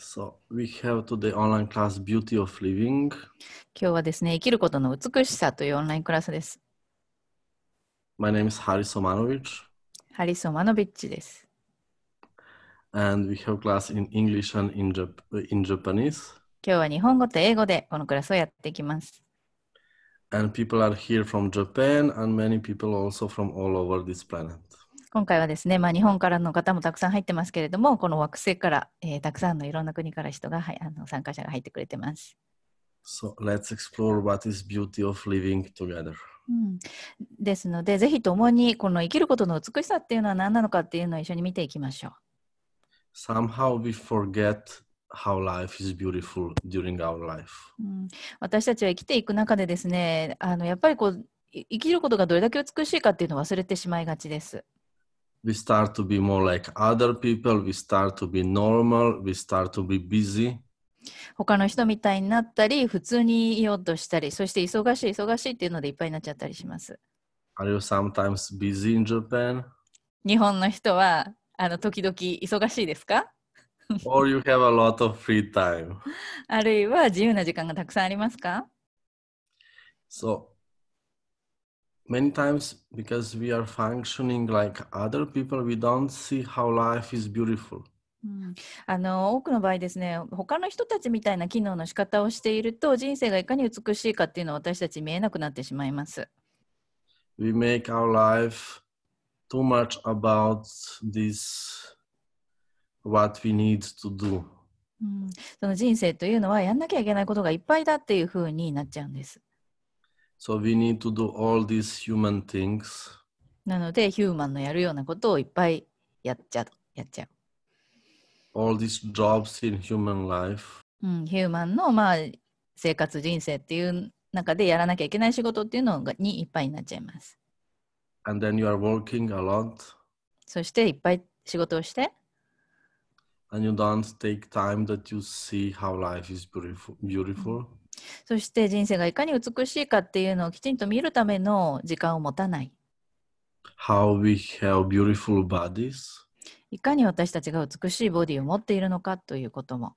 So we have today online class Beauty of Living. 今日はですね、生きることの美しさというオンラインクラスです。My name is Haris Omanovic. ハリソマノビッチです。And we have class in English and in, Jap uh, in Japanese. 今日は日本語と英語でこのクラスをやっていきます。And people are here from Japan and many people also from all over this planet. 今回はですね、まあ、日本からの方もたくさん入ってますけれども、この惑星から、えー、たくさんのいろんな国から人が、はい、あの参加者が入ってくれてます。So let's explore what is beauty of living together. うん、ですので、ぜひともにこの生きることの美しさっていうのは何なのかっていうのを一緒に見ていきましょう。Somehow we forget how life is beautiful during our life、うん、私たちは生きていく中でですね、あのやっぱりこう生きることがどれだけ美しいかっていうのを忘れてしまいがちです。we start to be more like other people, we start to be normal, we start to be busy. 他の人みたいになったり、普通にいようとしたり、そして忙しい、忙しいっていうのでいっぱいになっちゃったりします。Are you sometimes busy in Japan? 日本の人はあの時々忙しいですか ?Or you have a lot of free time. あるいは自由な時間がたくさんありますか So, many times because we are functioning like other people we don't see how life is beautiful あの多くの場合ですね他の人たちみたいな機能の仕方をしていると人生がいかに美しいかっていうのは私たち見えなくなってしまいます。We make our life too much about this what we need to do、うん、その人生というのはやんなきゃいけないことがいっぱいだっていうふうになっちゃうんです。So we need to do all these human things. なので、ヒューマンのやるようなことをいっぱいやっちゃう。やっちゃう all these jobs in human life. うん、ヒューマンの、まあ、生活人生っていう中でやらなきゃいけない仕事っていうのがにいっぱいになっちゃいます。And then you are working a lot. そしていっぱい仕事をして。And you don't take time that you see how life is beautiful. beautiful. そして人生がいかに美しいかっていうのをきちんと見るための時間を持たない。How we have beautiful bodies. いかに私たちが美しいボディを持っているのかということも。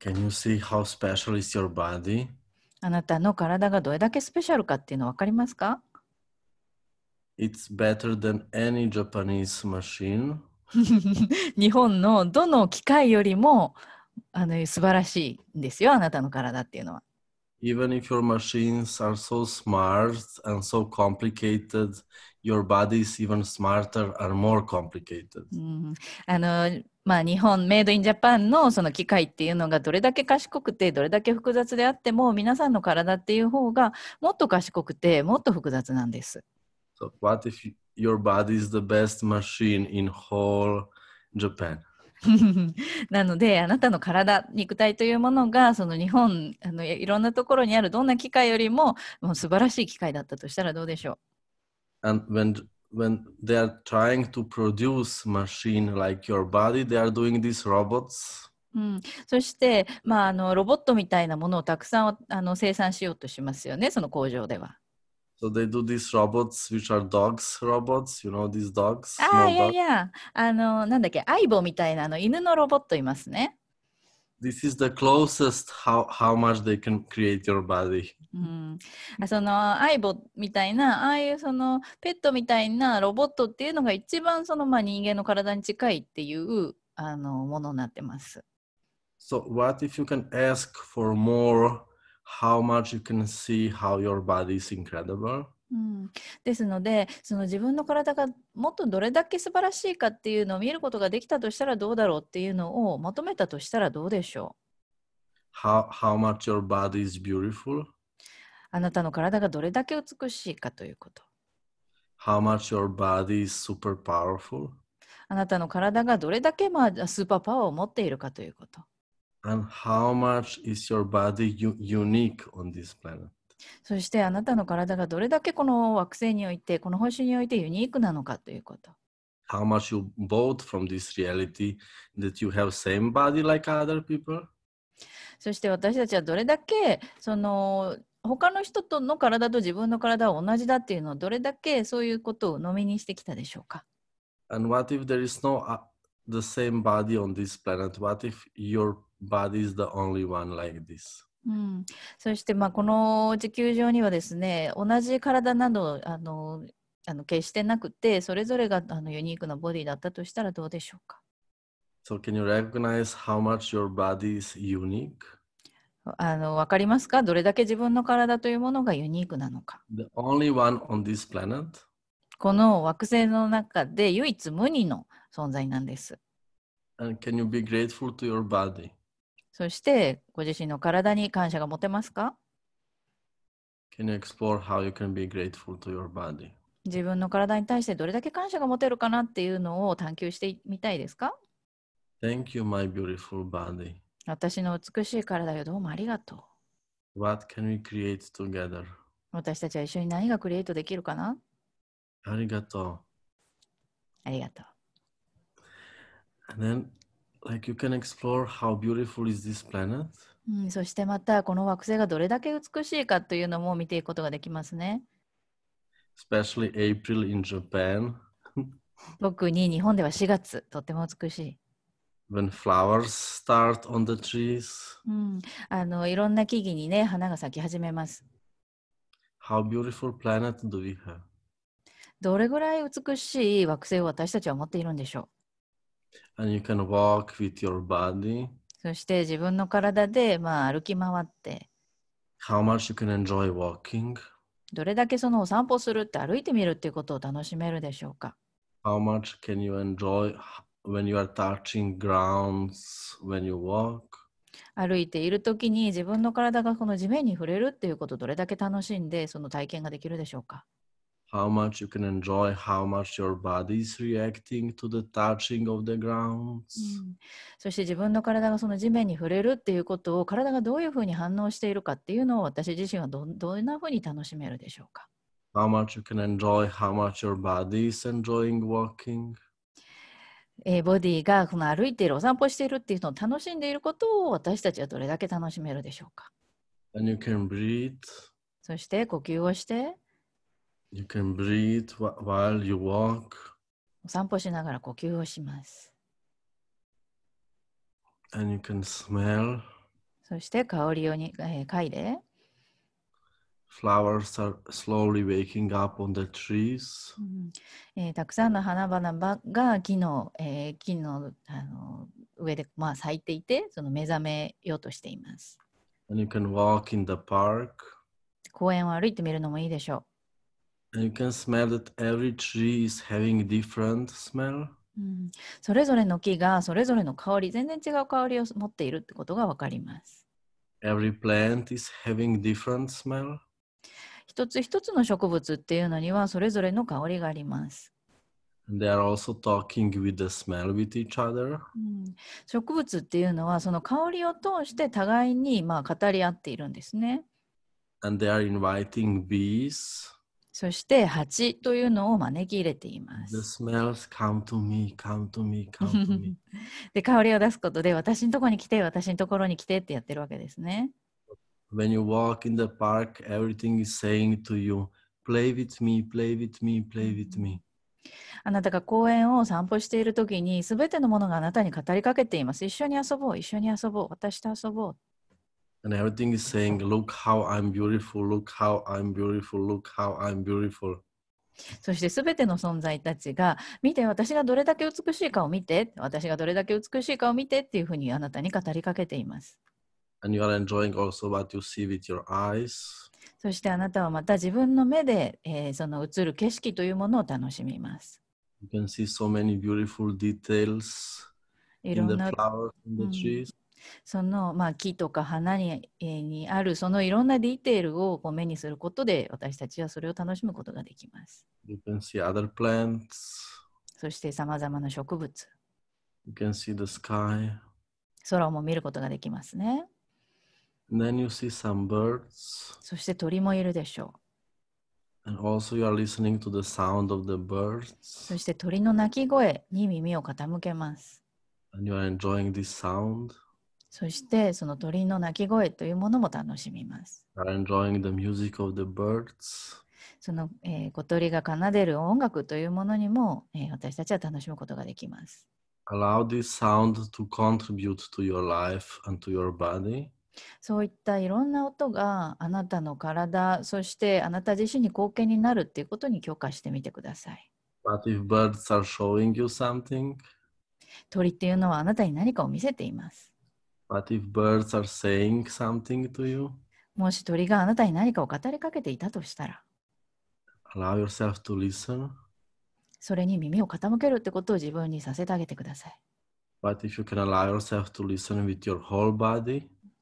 Can you see how special is your body? あなたの体がどれだけスペシャルかっていうのわかりますか ?It's better than any Japanese machine. 日本のどの機械よりもあの素晴らしいんですよ、あなたの体っていうのは。Even if your machines are so smart and so complicated, your body is even smarter and more complicated. あのまあ、日本メイドインジャパンのその機械っていうのがどれだけ賢くてどれだけ複雑であっても皆さんの体っていう方がもっと賢くてもっと複雑なんです。So what if your body is the best machine in whole Japan? なのであなたの体肉体というものがその日本あのいろんなところにあるどんな機械よりももう素晴らしい機械だったとしたらどうでしょう And when when they are trying to produce machine like your body they are doing these robots うん、そして、まあ、あのロボットみたいなものをたくさんあの生産しようとしますよねその工場では。So they do these robots which are dogs robots, you know these dogs. ああ、いやいや、あの、なんだっけ、相棒みたいなあの犬のロボットいますね。This is the closest how, how much they can create your body. うん、その相棒みたいな、ああいうそのペットみたいなロボットっていうのが一番そのまあ人間の体に近いっていうあのものになってます。So what if you can ask for more how much you can see how your body is incredible. うん、ですのでその自分の体がもっとどれだけ素晴らしいかっていうのを見ることができたとしたらどうだろうっていうのをまとめたとしたらどうでしょう how, how much your body is beautiful? あなたの体がどれだけ美しいかということ。How much your body is super powerful? あなたの体がどれだけ、まあ、スーパーパワーを持っているかということ。And how much is your body unique on this planet? そしてあなたの体がどれだけこの惑星において、この星においてユニークなのかということ。How much you bought from this reality that you have same body like other people? そして私たちはどれだけその他の人との体と自分の体は同じだっていうのをどれだけそういうことを飲みにしてきたでしょうか And what if there is no the same body on this planet? What if your Body is the only one like this. うん、そしてまあこの地球上にはですね同じ体などあのあの決してなくてそれぞれがあのユニークなボディだったとしたらどうでしょうか So can you recognize how much your body is unique? あの分かりますかどれだけ自分の体というものがユニークなのか The only one on this planet? この惑星の中で唯一無二の存在なんです。And can you be grateful to your body? そしてご自身の体に感謝が持てますか Can you explore how you can be grateful to your body? 自分の体に対してどれだけ感謝が持てるかなっていうのを探求してみたいですか Thank you, my beautiful body. 私の美しい体よ、どうもありがとう。What can we create together? 私たちは一緒に何がクリエイトできるかなありがとう。ありがとう。And then そしてまたこの惑星がどれだけ美しいかというのも見ていくことができますね。特に日本では4月、とても美しい。When f うん、あのいろんな木々に、ね、花が咲き始めます。どれぐらい美しい惑星を私たちは持っているんでしょう And you can walk with your body. そして自分の体で、まあ、歩き回って。How much you can enjoy walking? どれだけそのお散歩するって歩いてみるっていうことを楽しめるでしょうか How much can you enjoy when you are touching grounds when you walk? 歩いているときに自分の体がこの地面に触れるっていうことをどれだけ楽しんでその体験ができるでしょうか how much you can enjoy how much your body is reacting to the touching of the ground、うん、そして自分の体がその地面に触れるっていうことを体がどういうふうに反応しているかっていうのを私自身はどどんなふうに楽しめるでしょうか How much you can enjoy how much your body is enjoying walking えー、ボディがこの歩いているお散歩しているっていうのを楽しんでいることを私たちはどれだけ楽しめるでしょうか And you can breathe. そして呼吸をして You can breathe while you walk. お散歩しながら呼吸をします。And you can smell. そして香りをに、えー、嗅いで。Flowers are slowly waking up on the trees.、うんえー、たくさんの花々が木の,、えー、木のあの上で、まあ、咲いていて、その目覚めようとしています。And you can walk in the park. 公園を歩いてみるのもいいでしょう。You can smell that every tree is having different smell. うん、それぞれの木がそれぞれの香り、全然違う香りを持っているってことがわかります。Every plant is having different smell. 一つ一つの植物っていうのにはそれぞれの香りがあります。They are also talking with the smell with each other.、うん、植物っていうのはその香りを通して互いにまあ語り合っているんですね。And they are inviting bees. そして蜂というのを招き入れています。The smells come to me, come to me, come to me. で、香りを出すことで私のところに来て、私のところに来てってやってるわけですね。When you walk in the park, everything is saying to you, play with me, play with me, play with me. あなたが公園を散歩しているときに、すべてのものがあなたに語りかけています。一緒に遊ぼう、一緒に遊ぼう、私と遊ぼう。and everything is saying, Look how I'm beautiful, look how I'm beautiful, look how I'm beautiful. そしてすべての存在たちが見て私がどれだけ美しいかを見て私がどれだけ美しいかを見てっていうふうにあなたに語りかけています。And you are enjoying also what you see with your eyes. そしてあなたはまた自分の目で、えー、その映る景色というものを楽しみます。You can see so many beautiful details in the flowers and the trees. いろんな、うんその、まあ、木とか花に,、えにあるそのいろんなディテールをこう目にすることで私たちはそれを楽しむことができます。You can see other plants. そしてさまざまな植物。You can see the sky. 空も見ることができますね。then you see some birds. そして鳥もいるでしょう。And also you are listening to the sound of the birds. そして鳥の鳴き声に耳を傾けます。And you are enjoying this sound. そしてその鳥の鳴き声というものも楽しみます。Enjoying the music of the birds. その、えー、小鳥が奏でる音楽というものにも、えー、私たちは楽しむことができます。Allow this sound to contribute to your life and to your body. そういったいろんな音があなたの体、そしてあなた自身に貢献になるっていうことに許可してみてください。But if birds are showing you something, 鳥っていうのはあなたに何かを見せています。But if birds are saying something to you, もし鳥があなたに何かを語りかけていたとしたら、allow yourself to listen. それに耳を傾けるってことを自分にさせてあげてください。But if you can allow yourself to listen with your whole body,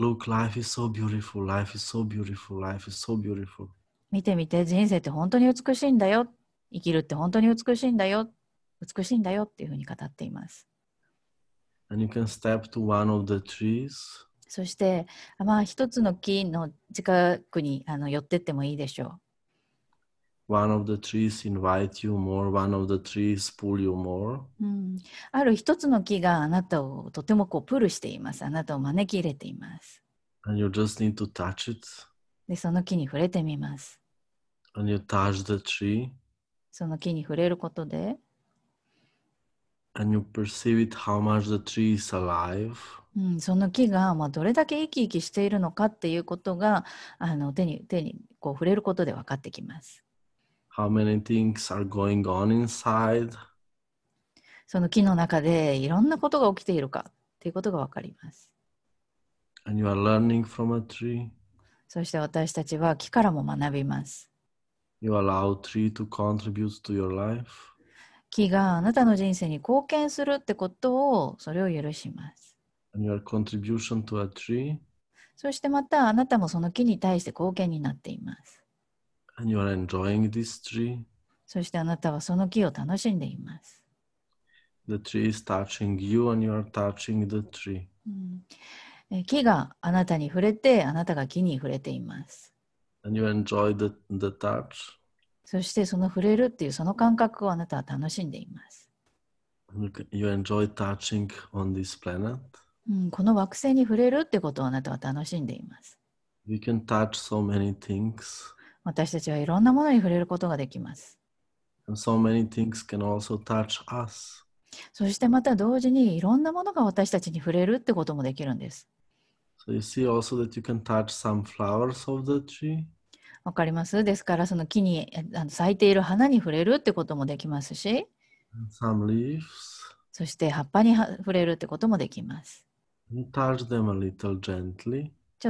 Look, life is so beautiful, life is so beautiful, life is so beautiful. 見てみて、人生って本当に美しいんだよ。生きるって本当に美しいんだよ。美しいんだよっていうふうに語っています。And you can step to one of the trees. そして、まあ、一つの木の近くにあの寄ってってもいいでしょう。one of the trees invite you more, one of the trees pull you more. うん、ある一つの木があなたをとてもこうプールしています。あなたを招き入れています。And you just need to touch it. で、その木に触れてみます。And you touch the tree. その木に触れることで。And you perceive it how much the tree is alive. うん、その木が、まあ、どれだけ生き生きしているのかっていうことがあの手に手にこう触れることで分かってきます。how many things are going on inside. その木の中でいろんなことが起きているかということがわかります。And you are learning from a tree. そして私たちは木からも学びます。You allow tree to contribute to your life. 木があなたの人生に貢献するってことをそれを許します。And your contribution to a tree. そしてまたあなたもその木に対して貢献になっています。And you are enjoying this tree. そしてあなたはその木を楽しんでいます。The tree is touching you and you are touching the tree. 木があなたに触れて、あなたが木に触れています。And you enjoy the, the touch. そしてその触れるっていうその感覚をあなたは楽しんでいます。You enjoy touching on this planet. うん、この惑星に触れるってことをあなたは楽しんでいます。y o can touch so many things. 私たちはいろんなものに触れることができます。So、そしてまた同時にいろんなものが私たちに触れるってこともできるんです。わかりますですからその木に咲いている花に触れるってこともできますし、そして葉っぱに触れるってこともできます。ちょ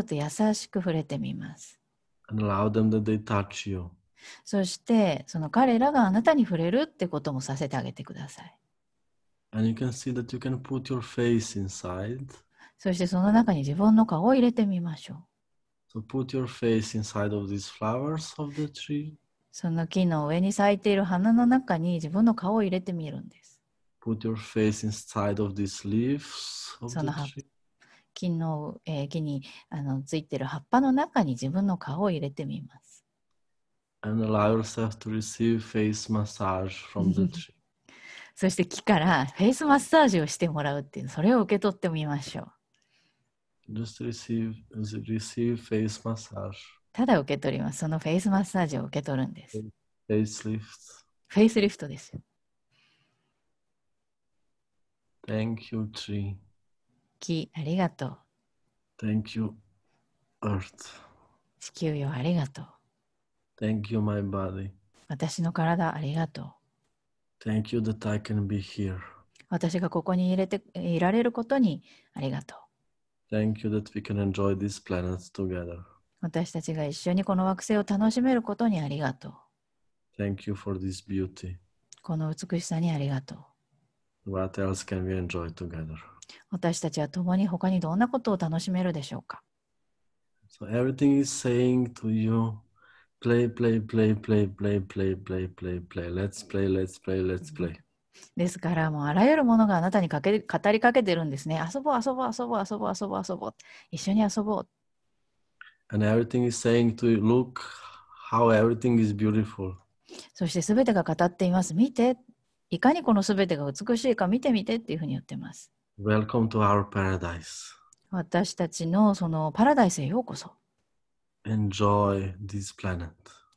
っと優しく触れてみます。And allow them that they touch you. そしてその彼らがあなたに触れるってこともさせてあげてください。そしてその中に自分の顔を入れてみましょう。その木の上に咲いている花の中に自分の顔を入れてみるんです。金の、え木にあのついてる葉っぱの中に自分の顔を入れてみます。And allow yourself to receive face massage from the tree. そして木からフェイスマッサージをしてもらうっていう、それを受け取ってみましょう。Just receive, receive face massage. ただ受け取ります。そのフェイスマッサージを受け取るんです。フェイスリフト。フェイスリフトですよ。Thank you, tree. ありがとう。Thank you, Earth. 地球よありがとう。Thank you, my body. 私の体ありがとう。Thank you that I can be here. 私がここに入れていられることにありがとう。Thank you that we can enjoy this planet together. 私たちが一緒にこの惑星を楽しめることにありがとう。Thank you for this beauty. この美しさにありがとう。What else can we enjoy together? 私たちは共に他にどんなことを楽しめるでしょうか So everything is saying to you, play, play, play, play, play, play, play, play, play, let's play, let's play, let's play. ですから、もうあらゆるものがあなたにかけ語りかけてるんですね。遊ぼう、遊ぼう、遊ぼう、遊ぼう、遊ぼう、遊ぼう。一緒に遊ぼう。And everything is saying to you, look how everything is beautiful. そしてすべてが語っています。見て、いかにこのすべてが美しいか見てみてっていうふうに言ってます。Welcome to our paradise. 私たちのそのパラダイスへようこそ。Enjoy this planet.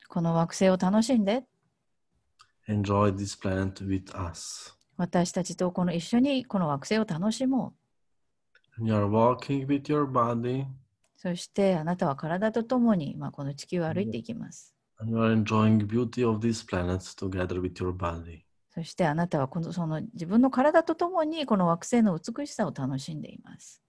この惑星を楽しんで。Enjoy this planet with us. 私たちとこの一緒にこの惑星を楽しもう。You are walking with your body. そしてあなたは体とともに、まあ、この地球を歩いていきます。And you are enjoying beauty of this planet together with your body. そしてあなたはこのその自分の体とともにこの惑星の美しさを楽しんでいます。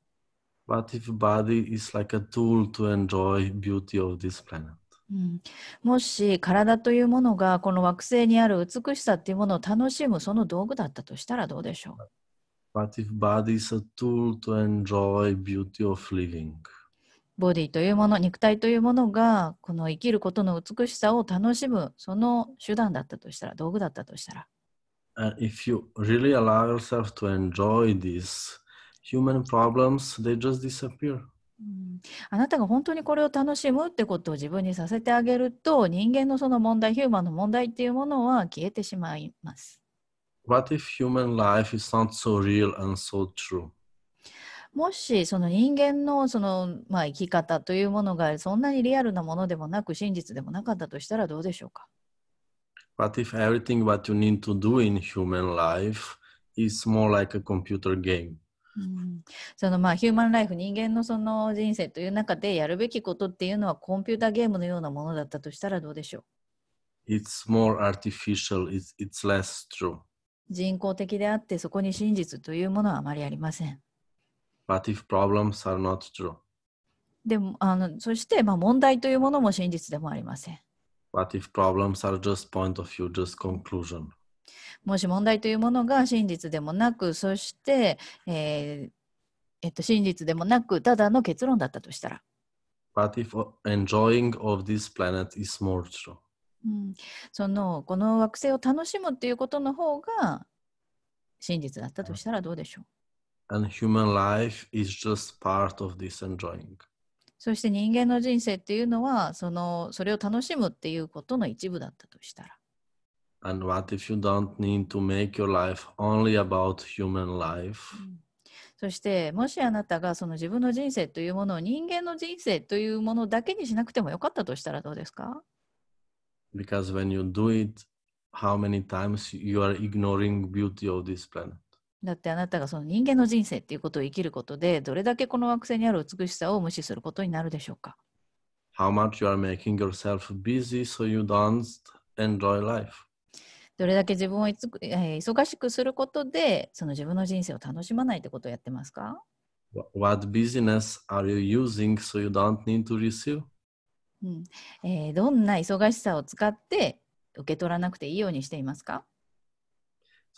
But if body is like a tool to enjoy beauty of this planet. うん、もし体というものがこの惑星にある美しさというものを楽しむその道具だったとしたらどうでしょう But if body is a tool to enjoy beauty of living. ボディというもの、肉体というものがこの生きることの美しさを楽しむその手段だったとしたら、道具だったとしたら。a n if you really allow yourself to enjoy these human problems, they just disappear. あなたが本当にこれを楽しむってことを自分にさせてあげると人間のその問題ヒューマンの問題っていうものは消えてしまいます。もしその人間のその、まあ、生き方というものがそんなにリアルなものでもなく真実でもなかったとしたらどうでしょうか But if everything what you need to do in human life is more like a computer game? うん、そのまあヒューマンライフ人間のその人生という中でやるべきことっていうのはコンピューターゲームのようなものだったとしたらどうでしょう It's more artificial, it's, it's less true. 人工的であってそこに真実というものはあまりありません。But if problems are not true. でもあのそして、まあ、問題というものも真実でもありません。But if problems are just point of view, just conclusion. もし問題というものが真実でもなく、そして、えーえっと、真実でもなく、ただの結論だったとしたら。But if enjoying of this planet is more true. うん、そのこの惑星を楽しむということの方が真実だったとしたらどうでしょう ?And human life is just part of this enjoying. そして人間の人生っていうのはそのそれを楽しむっていうことの一部だったとしたら。And what if you don't need to make your life only about human life?、うん、そしてもしあなたがその自分の人生というものを人間の人生というものだけにしなくてもよかったとしたらどうですか Because when you do it, how many times you are ignoring beauty of this planet? だってあなたがその人間の人生っていうことを生きることで、どれだけこの惑星にある美しさを無視することになるでしょうか How much you are making yourself busy so you don't enjoy life? どれだけ自分をいつ、えー、忙しくすることで、その自分の人生を楽しまないってことをやってますか What business are you using so you don't need to receive? うんえー、どんな忙しさを使って受け取らなくていいようにしていますか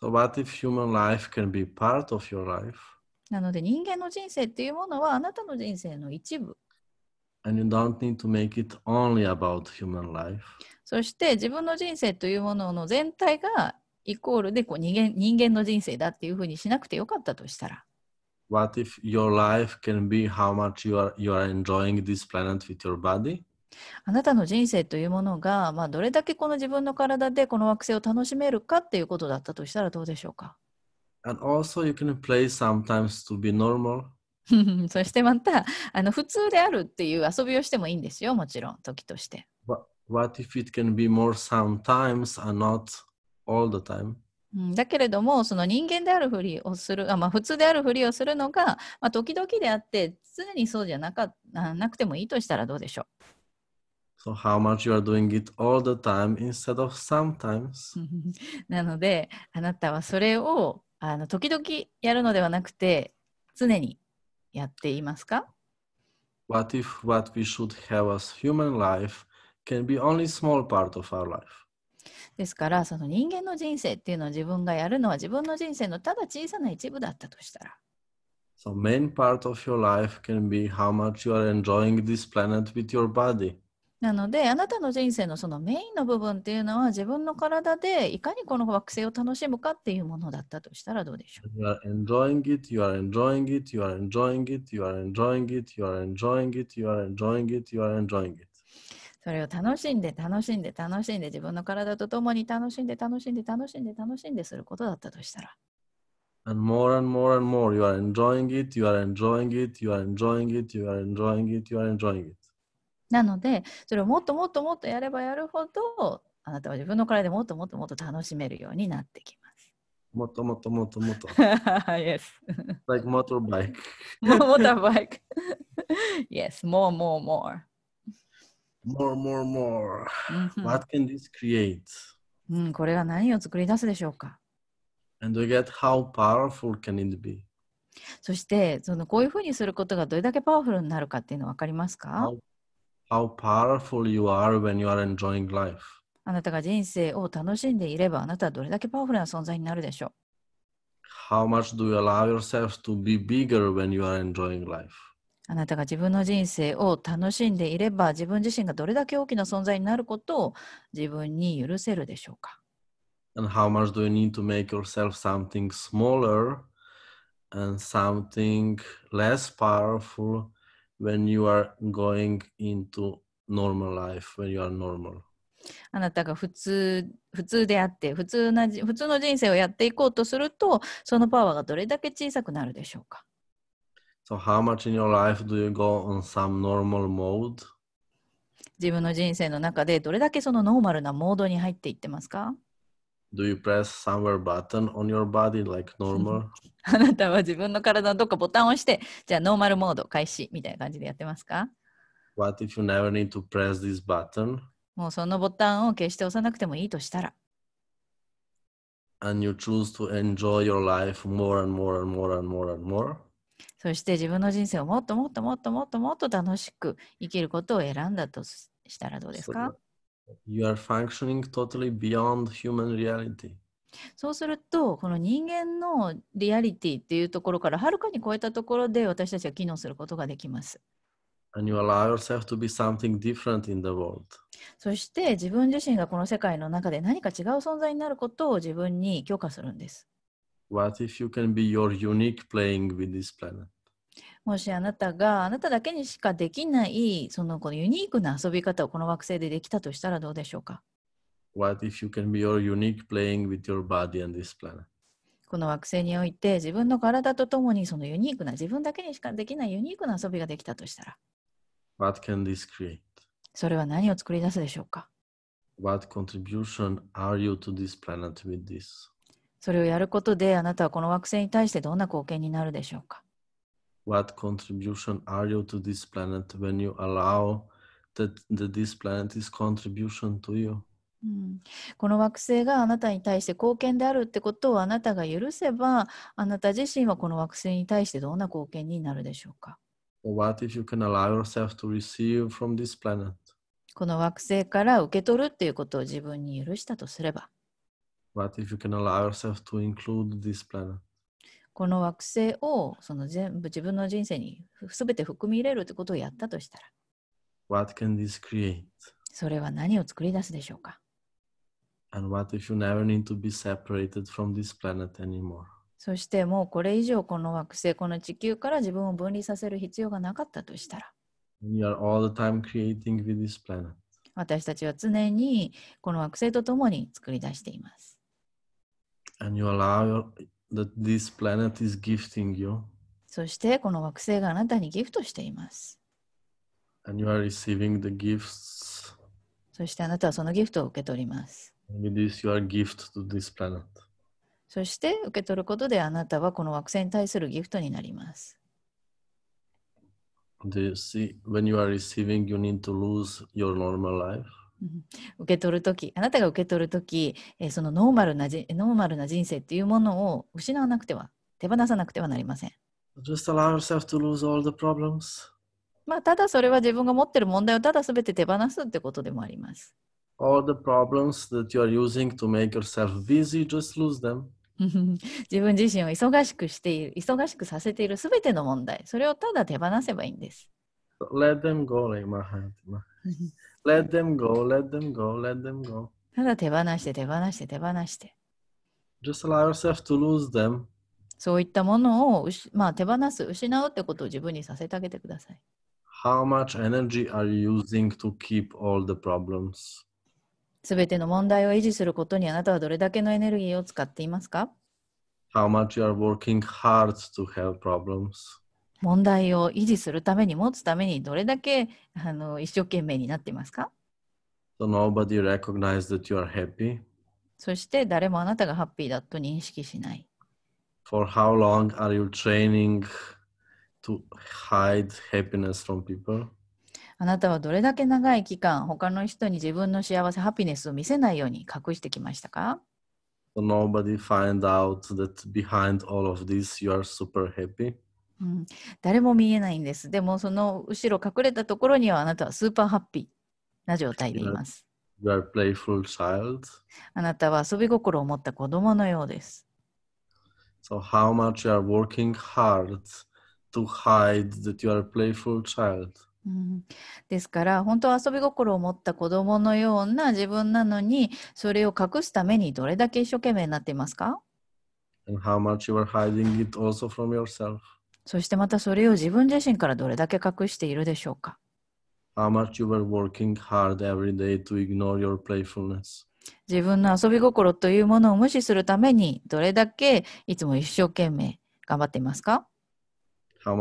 So what if human life can be part of your life? なので人間の人生っていうものはあなたの人生の一部。And you don't need to make it only about human life. そして自分の人生というものの全体がイコールでこう人間人間の人生だっていうふうにしなくてよかったとしたら。What if your life can be how much you are, you are enjoying this planet with your body? あなたの人生というものが、まあ、どれだけこの自分の体でこの惑星を楽しめるかっていうことだったとしたらどうでしょうか And also you can play sometimes to be normal. そしてまたあの普通であるっていう遊びをしてもいいんですよもちろん時として。what if it can be more sometimes and not all the time? だけれどもその人間であるふりをするあ、まあ、普通であるふりをするのが、まあ、時々であって常にそうじゃなかなくてもいいとしたらどうでしょう So how much you are doing it all the time instead of sometimes. なので、あなたはそれをあの時々やるのではなくて、常にやっていますか What if what we should have as human life can be only small part of our life? ですから、その人間の人生っていうのを自分がやるのは自分の人生のただ小さな一部だったとしたら。So main part of your life can be how much you are enjoying this planet with your body. なのであなたの人生のそのメインの部分っていうのは自分の体でいかにこの惑星を楽しむかっていうものだったとしたらどうでしょう You are enjoying it, you are enjoying it, you are enjoying it, you are enjoying it, you are enjoying it, you are enjoying it, you are enjoying it. それを楽しんで楽しんで楽しんで自分の体とともに楽しんで楽しんで楽しんで楽しんですることだったとしたら。And more and more and more, you are enjoying it, you are enjoying it, you are enjoying it, you are enjoying it, you are enjoying it. なのでそれをもっともっともっとやればやるほどあなたは自分の体でもっともっともっと楽しめるようになってきます。もっともっともっともっと。yes. Like motorbike. motorbike. yes, more, more, more. More, more, more. What can this create? うん、これが何を作り出すでしょうか And we get how powerful can it be? そして、そのこういうふうにすることがどれだけパワフルになるかっていうの分かりますか How how powerful you are when you are enjoying life. How much do you allow yourself to be bigger when you are enjoying life? あなたが自分の人生を楽しんでいれば、自分自身がどれだけ大きな存在になることを自分に許せるでしょうか And how much do you need to make yourself something smaller and something less powerful when you are going into normal life, when you are normal. あなたが普通普通であって普通な普通の人生をやっていこうとするとそのパワーがどれだけ小さくなるでしょうか So how much in your life do you go on some normal mode? 自分の人生の中でどれだけそのノーマルなモードに入っていってますか Do you press somewhere button on your body like normal? あなたは自分の体のどっかボタンを押して、じゃあノーマルモード開始みたいな感じでやってますか ?What if you never need to press this button? もうそのボタンを決して押さなくてもいいとしたら。And you choose to enjoy your life more and more and more and more and more? そして自分の人生をもっともっともっともっともっと楽しく生きることを選んだとしたらどうですか、so You are functioning totally beyond human reality. そうすると、この人間のリアリティっていうところからはるかに超えたところで私たちは機能することができます。And you allow yourself to be something different in the world. そして自分自身がこの世界の中で何か違う存在になることを自分に許可するんです。What if you can be your unique playing with this planet? もしあなたがあなただけにしかできないそのこのユニークな遊び方をこの惑星でできたとしたらどうでしょうか What if you can be your unique playing with your body and this planet? この惑星において自分の体とともにそのユニークな自分だけにしかできないユニークな遊びができたとしたら What can this create? それは何を作り出すでしょうか What contribution are you to this planet with this? それをやることであなたはこの惑星に対してどんな貢献になるでしょうか what contribution are you to this planet when you allow that, that this planet is contribution to you? うん、この惑星があなたに対して貢献であるってことをあなたが許せばあなた自身はこの惑星に対してどんな貢献になるでしょうか What if you can allow yourself to receive from this planet? この惑星から受け取るっていうことを自分に許したとすれば What if you can allow yourself to include this planet? この惑星をその全部自分の人生に全て含み入れるってことをやったとしたら What can this create? それは何を作り出すでしょうか And what if you never need to be separated from this planet anymore? そしてもうこれ以上この惑星、この地球から自分を分離させる必要がなかったとしたら。We are all the time creating with this planet. 私たちは常にこの惑星とともに作り出しています。And you allow your, that this planet is gifting you. そしてこの惑星があなたにギフトしています。And you are receiving the gifts. そしてあなたはそのギフトを受け取ります。With this, you are gift to this planet. そして受け取ることであなたはこの惑星に対するギフトになります。Do you see, when you are receiving, you need to lose your normal life. 受け取る時あなたが受け取る時、えー、そのノーマルなじノーマルな人生っていうものを失わなくては手放さなくてはなりません。Just allow yourself to lose all the problems. まあただそれは自分が持ってる問題をただすべて手放すってことでもあります。自分自身を忙しくしている、忙しくさせているすべての問題、それをただ手放せばいいんです。Let them go, like my hand. Let them go, let them go, let them go. ただ手放して、手放して、手放して。Just allow yourself to lose them. そういったものを、まあ、手放す、失うってことを自分にさせてあげてください。How much energy are you using to keep all the problems? すべての問題を維持することにあなたはどれだけのエネルギーを使っていますか How much you are working hard to have problems? 問題を維持するために持つためにどれだけあの一生懸命になっていますか So nobody recognizes that you are happy. そして誰もあなたがハッピーだと認識しない。For how long are you training to hide happiness from people? あなたはどれだけ長い期間、他の人に自分の幸せ、ハピネスを見せないように隠してきましたか Nobody find out that behind all of this you are super happy. うん、誰も見えないんです。でも、その後ろ隠れたところにはあなたはスーパーハッピーな状態でいます。You are playful child. あなたは遊び心を持った子供のようです。So how much you are working hard to hide that you are a playful child. うん、ですから本当は遊び心を持った子供のような自分なのにそれを隠すためにどれだけ一生懸命になっていますか And how much you are hiding it also from yourself. そしてまたそれを自分自身からどれだけ隠しているでしょうか自分の遊び心というものを無視するためにどれだけいつも一生懸命頑張っていますか自分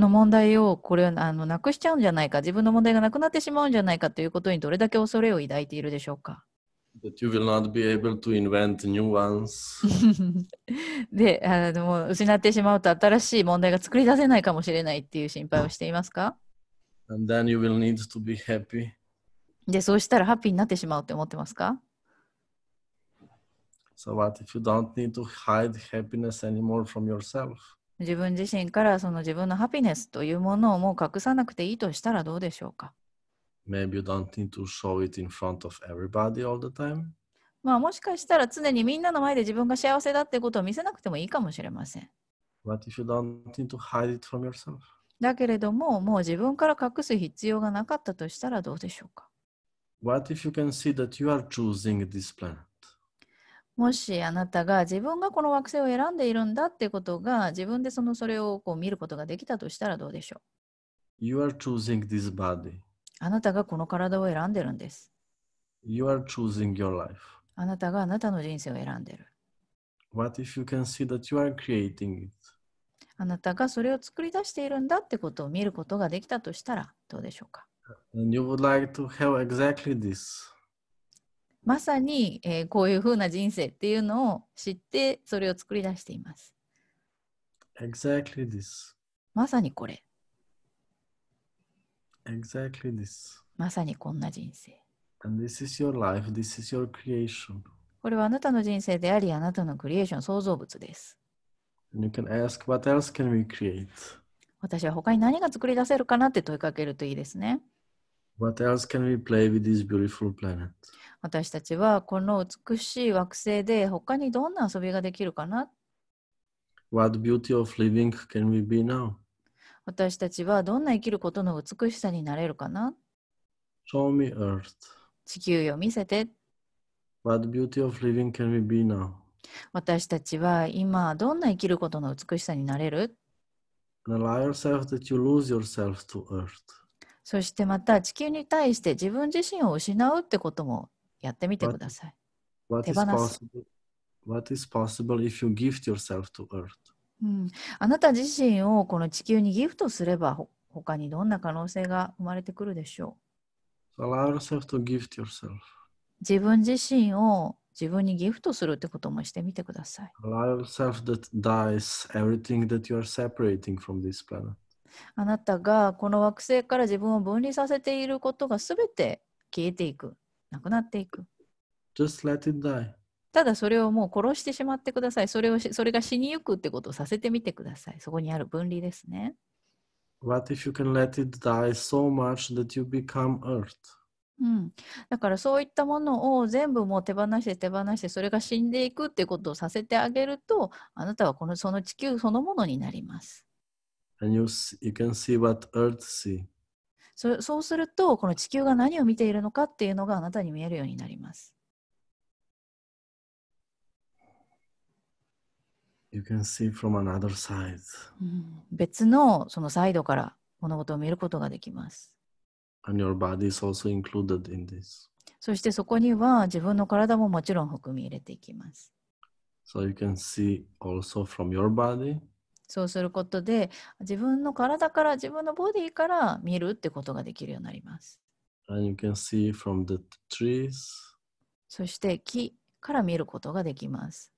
の問題をこれあのなくしちゃうんじゃないか自分の問題がなくなってしまうんじゃないかということにどれだけ恐れを抱いているでしょうか that you will not be able to invent new ones. で、あの失ってしまうと新しい問題が作り出せないかもしれないっていう心配をしていますか And then you will need to be happy. で、そうしたらハッピーになってしまうって思ってますか So what if you don't need to hide happiness anymore from yourself? 自分自身からその自分のハピネスというものをもう隠さなくていいとしたらどうでしょうか maybe you don't need to show it in front of everybody all the time. まあもしかしたら常にみんなの前で自分が幸せだってことを見せなくてもいいかもしれません。But if you don't need to hide it from yourself. だけれども、もう自分から隠す必要がなかったとしたらどうでしょうか What if you can see that you are choosing this planet? もしあなたが自分がこの惑星を選んでいるんだってことが自分でそのそれをこう見ることができたとしたらどうでしょう You are choosing this body. あなたがこの体を選んでるんです。You are choosing your life. あなたがあなたの人生を選んでる。What if you can see that you are creating it? あなたがそれを作り出しているんだってことを見ることができたとしたらどうでしょうか you would like to have exactly this. まさに、えー、こういうふうな人生っていうのを知ってそれを作り出しています。Exactly this. まさにこれ。Exactly this. まさにこんな人生。And this is your life, this is your creation. これはあなたの人生であり、あなたのクリエーション、創造物です。And you can ask, what else can we create? 私は他に何が作り出せるかなって問いかけるといいですね。What else can we play with this beautiful planet? 私たちはこの美しい惑星で他にどんな遊びができるかな What beauty of living can we be now? 私たちはどんな生きることの美しさになれるかな Show me Earth. 地球よ見せて。What beauty of living can we be now? 私たちは今どんな生きることの美しさになれる a l l o w yourself that you lose yourself to Earth. そしてまた地球に対して自分自身を失うってこともやってみてください。What, what 手放す。What is possible if you gift yourself to Earth? あなた自身をこの地球にギフトすれば、ほ他にどんな可能性が生まれてくるでしょう Allow yourself to gift yourself. 自分自身を自分にギフトするってこともしてみてください。あなたがこの惑星から自分を分離させていることがすべて消えていく、なくなっていく。Just let it die. ただそれをもう殺してしまってください。それをそれが死にゆくってことをさせてみてください。そこにある分離ですね。What if you can let it die so much that you become earth? うん、だからそういったものを全部もう手放して手放してそれが死んでいくってことをさせてあげるとあなたはこのその地球そのものになります。And you, you can see what earth see. そそうするとこの地球が何を見ているのかっていうのがあなたに見えるようになります。You can see from another side. 別のそのサイドから物事を見ることができます。And your body is also included in this. そしてそこには自分の体ももちろん含み入れていきます。So you can see also from your body. そうすることで自分の体から自分のボディから見るってことができるようになります。And you can see from the trees. そして木から見ることができます。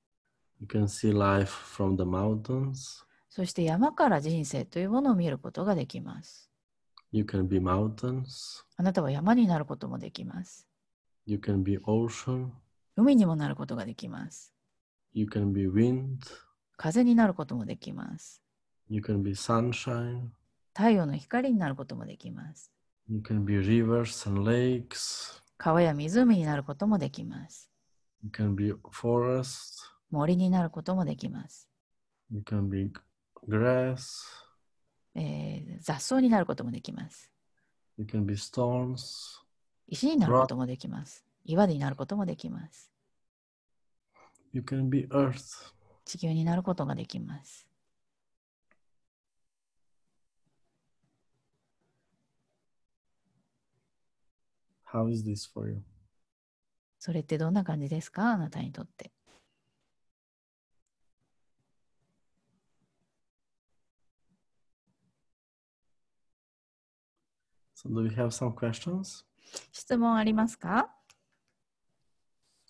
You can see life from the mountains. そして山から人生というものを見ることができます。You can be mountains. あなたは山になることもできます。You can be ocean. 海にもなることができます。You can be wind. 風になることもできます。You can be sunshine. 太陽の光になることもできます。You can be rivers and lakes. 川や湖になることもできます。You can be forest. 森になることもできます。You can be grass. えー、雑草になることもできます。You can be stones. 石になることもできます。岩になることもできます。You can be earth. 地球になることができます。How is this for you? それってどんな感じですかあなたにとって。So do we have some questions? 質問ありますか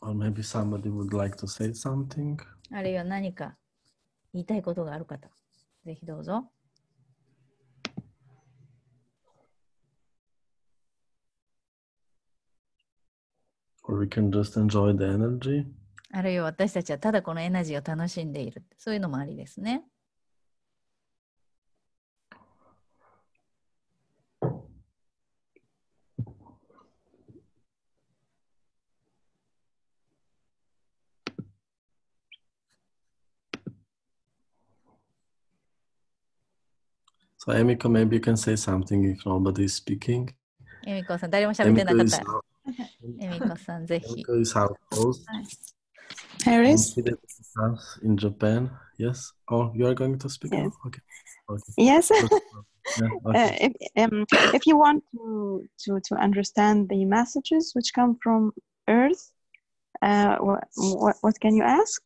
Or maybe somebody would like to say something? あるいは何か言いたいことがある方、ぜひどうぞ。Or we can just enjoy the energy. あるいは私たちはただこのエナジーを楽しんでいる。そういうのもありですね。So Emiko, maybe you can say something if nobody is speaking. Emiko さん、誰も喋ってなかった。Emiko さん、ぜひ。Emiko is our In Japan, yes? Oh, you are going to speak? Yes. Okay. okay. Yes. Yeah, uh, okay. uh, if, um, if you want to, to, to understand the messages which come from Earth, uh, what, what, what can you ask?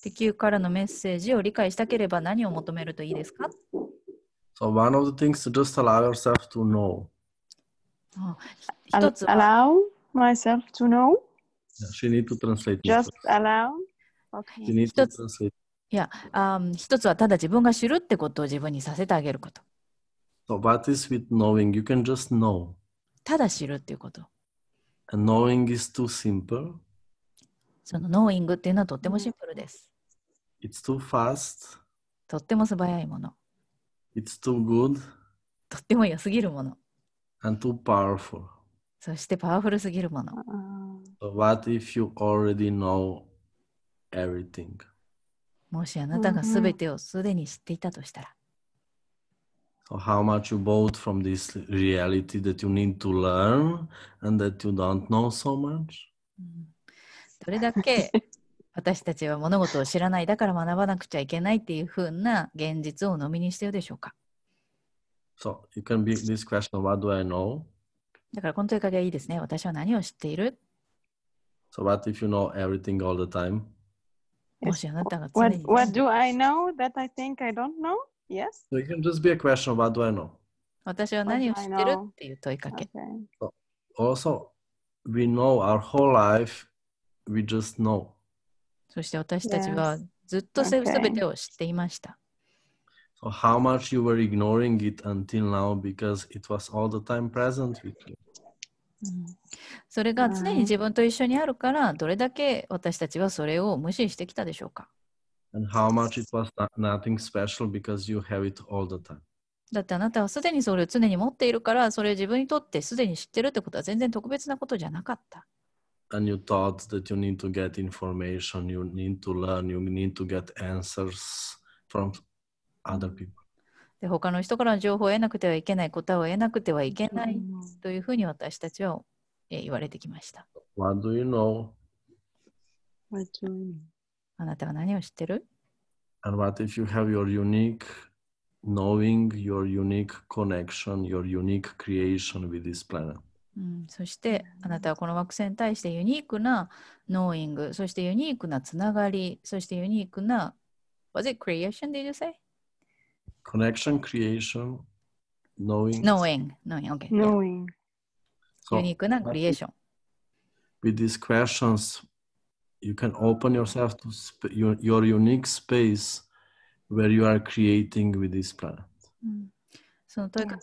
地球からのメッセージを理解したければ何を求めるといいですか So one of the things to just allow yourself to know. 一つは allow myself to know. Yeah, she need to translate. Just allow. Okay. She need to translate. いや、um, 一つはただ自分が知るってことを自分にさせてあげること。So what is with knowing? You can just know. ただ知るっていうこと。And knowing is too simple. そのノー o w i n っていうのはとってもシンプルです。It's too fast. とっても素早いもの。It's too good. とっても良すぎるもの。And too powerful. そしてパワフルすぎるもの。So、what if you already know everything? もしあなたがすべてをすでに知っていたとしたら。So how much you bought from this reality that you need to learn and that you don't know so much? Mm. どれだけ私たちは物事を知らないだから学ばなくちゃいけないっていうふうな現実を飲みにしてるでしょうか So you can be this question, what do I know? だからこの問いかけはいいですね。私は何を知っている So what if you know everything all the time? もしあなたが常 What, に what do I know that I think I don't know? Yes? So it can just be a question, what do I know? 私は何を知ってるっていう問いかけ。Okay. Also, we know our whole life, we just know. そして私たちはずっとすべてを知っていました。So how much you were ignoring it until now because it was all the time present with you. それが常に自分と一緒にあるから、どれだけ私たちはそれを無視してきたでしょうか And how much it was nothing special because you have it all the time. だってあなたはすでにそれを常に持っているから、それを自分にとってすでに知ってるってことは全然特別なことじゃなかった。and you thought that you need to get information, you need to learn, you need to get answers from other people. で他の人からの情報を得なくてはいけない、答えを得なくてはいけないというふうに私たちは言われてきました。What do you know? What do you know? あなたは何を知ってる And what if you have your unique knowing, your unique connection, your unique creation with this planet? うん、そしてあなたはこの惑星に対してユニークなノーイング、そしてユニークなつながり、そしてユニークな、was it creation did you say? Connection, creation, knowing. Knowing, knowing, okay. Knowing. So, ユニークな r e a t i o n With these questions, you can open yourself to sp- your, your unique space where you are creating with this planet. その問 Okay.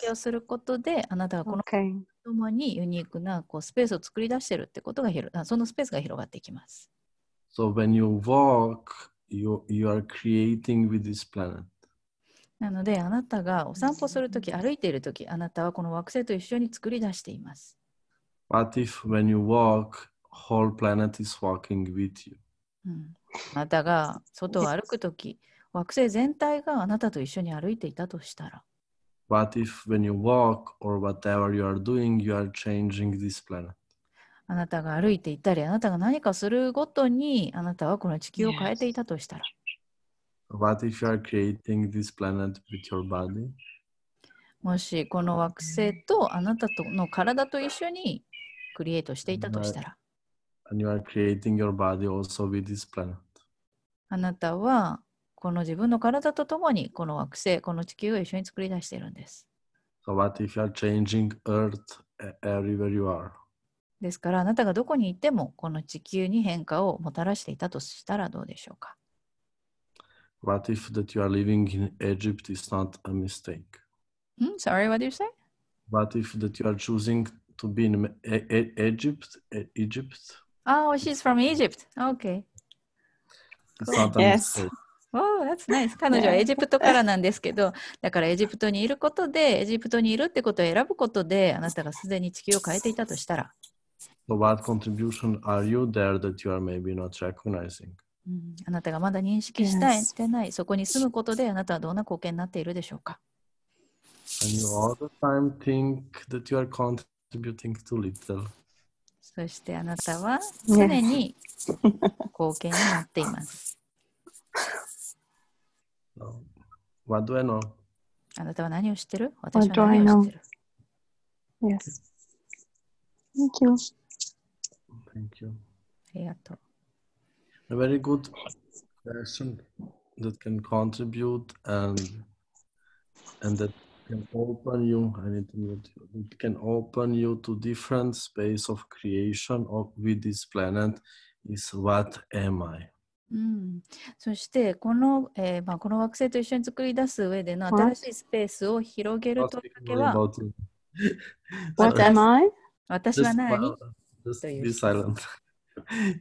ともにユニークなこうスペースを作り出してるってことが広そのスペースが広がっていきます。So when you walk, you, you are creating with this planet. なのであなたがお散歩するとき、歩いているとき、あなたはこの惑星と一緒に作り出しています。What if when you walk, whole planet is walking with you? あなたが外を歩くとき、惑星全体があなたと一緒に歩いていたとしたら。What if when you walk or whatever you are doing, you are changing this planet? あなたが歩いていたり、あなたが何かするごとに、あなたはこの地球を変えていたとしたら。What if you are creating this planet with your body? もしこの惑星とあなたとの体と一緒にクリエイトしていたとしたら。And you are creating your body also with this planet. あなたはこの自分の体とともにこの惑星、この地球を一緒に作り出しているんです。So what if you are changing earth everywhere you are? ですからあなたがどこにいてもこの地球に変化をもたらしていたとしたらどうでしょうか What if that you are living in Egypt is not a mistake? Hmm? Sorry, what did you say? What if that you are choosing to be in Egypt? Egypt? Oh, she's from Egypt. Okay. It's not a yes. mistake. Oh, that's nice. 彼女はエジプトからなんですけど、だからエジプトにいることで、エジプトにいるってことを選ぶことで、あなたがすでに地球を変えていたとしたら。So、what contribution are you there that you are maybe not recognizing? あなたがまだ認識したい、してない、そこに住むことであなたはどんな貢献になっているでしょうか And you all the time think that you are contributing too little. そしてあなたは常に貢献になっています。No. What do I know? Yes. Thank you. Thank you. ありがとう。A very good person that can contribute and and that can open you I need to mute you. It can open you to different space of creation of with this planet is what am I? そしてこの、えーまあ、この惑星と一緒に作り出す上での新しいスペースを広げるというわけは、What am I? 私は何 just, just be silent.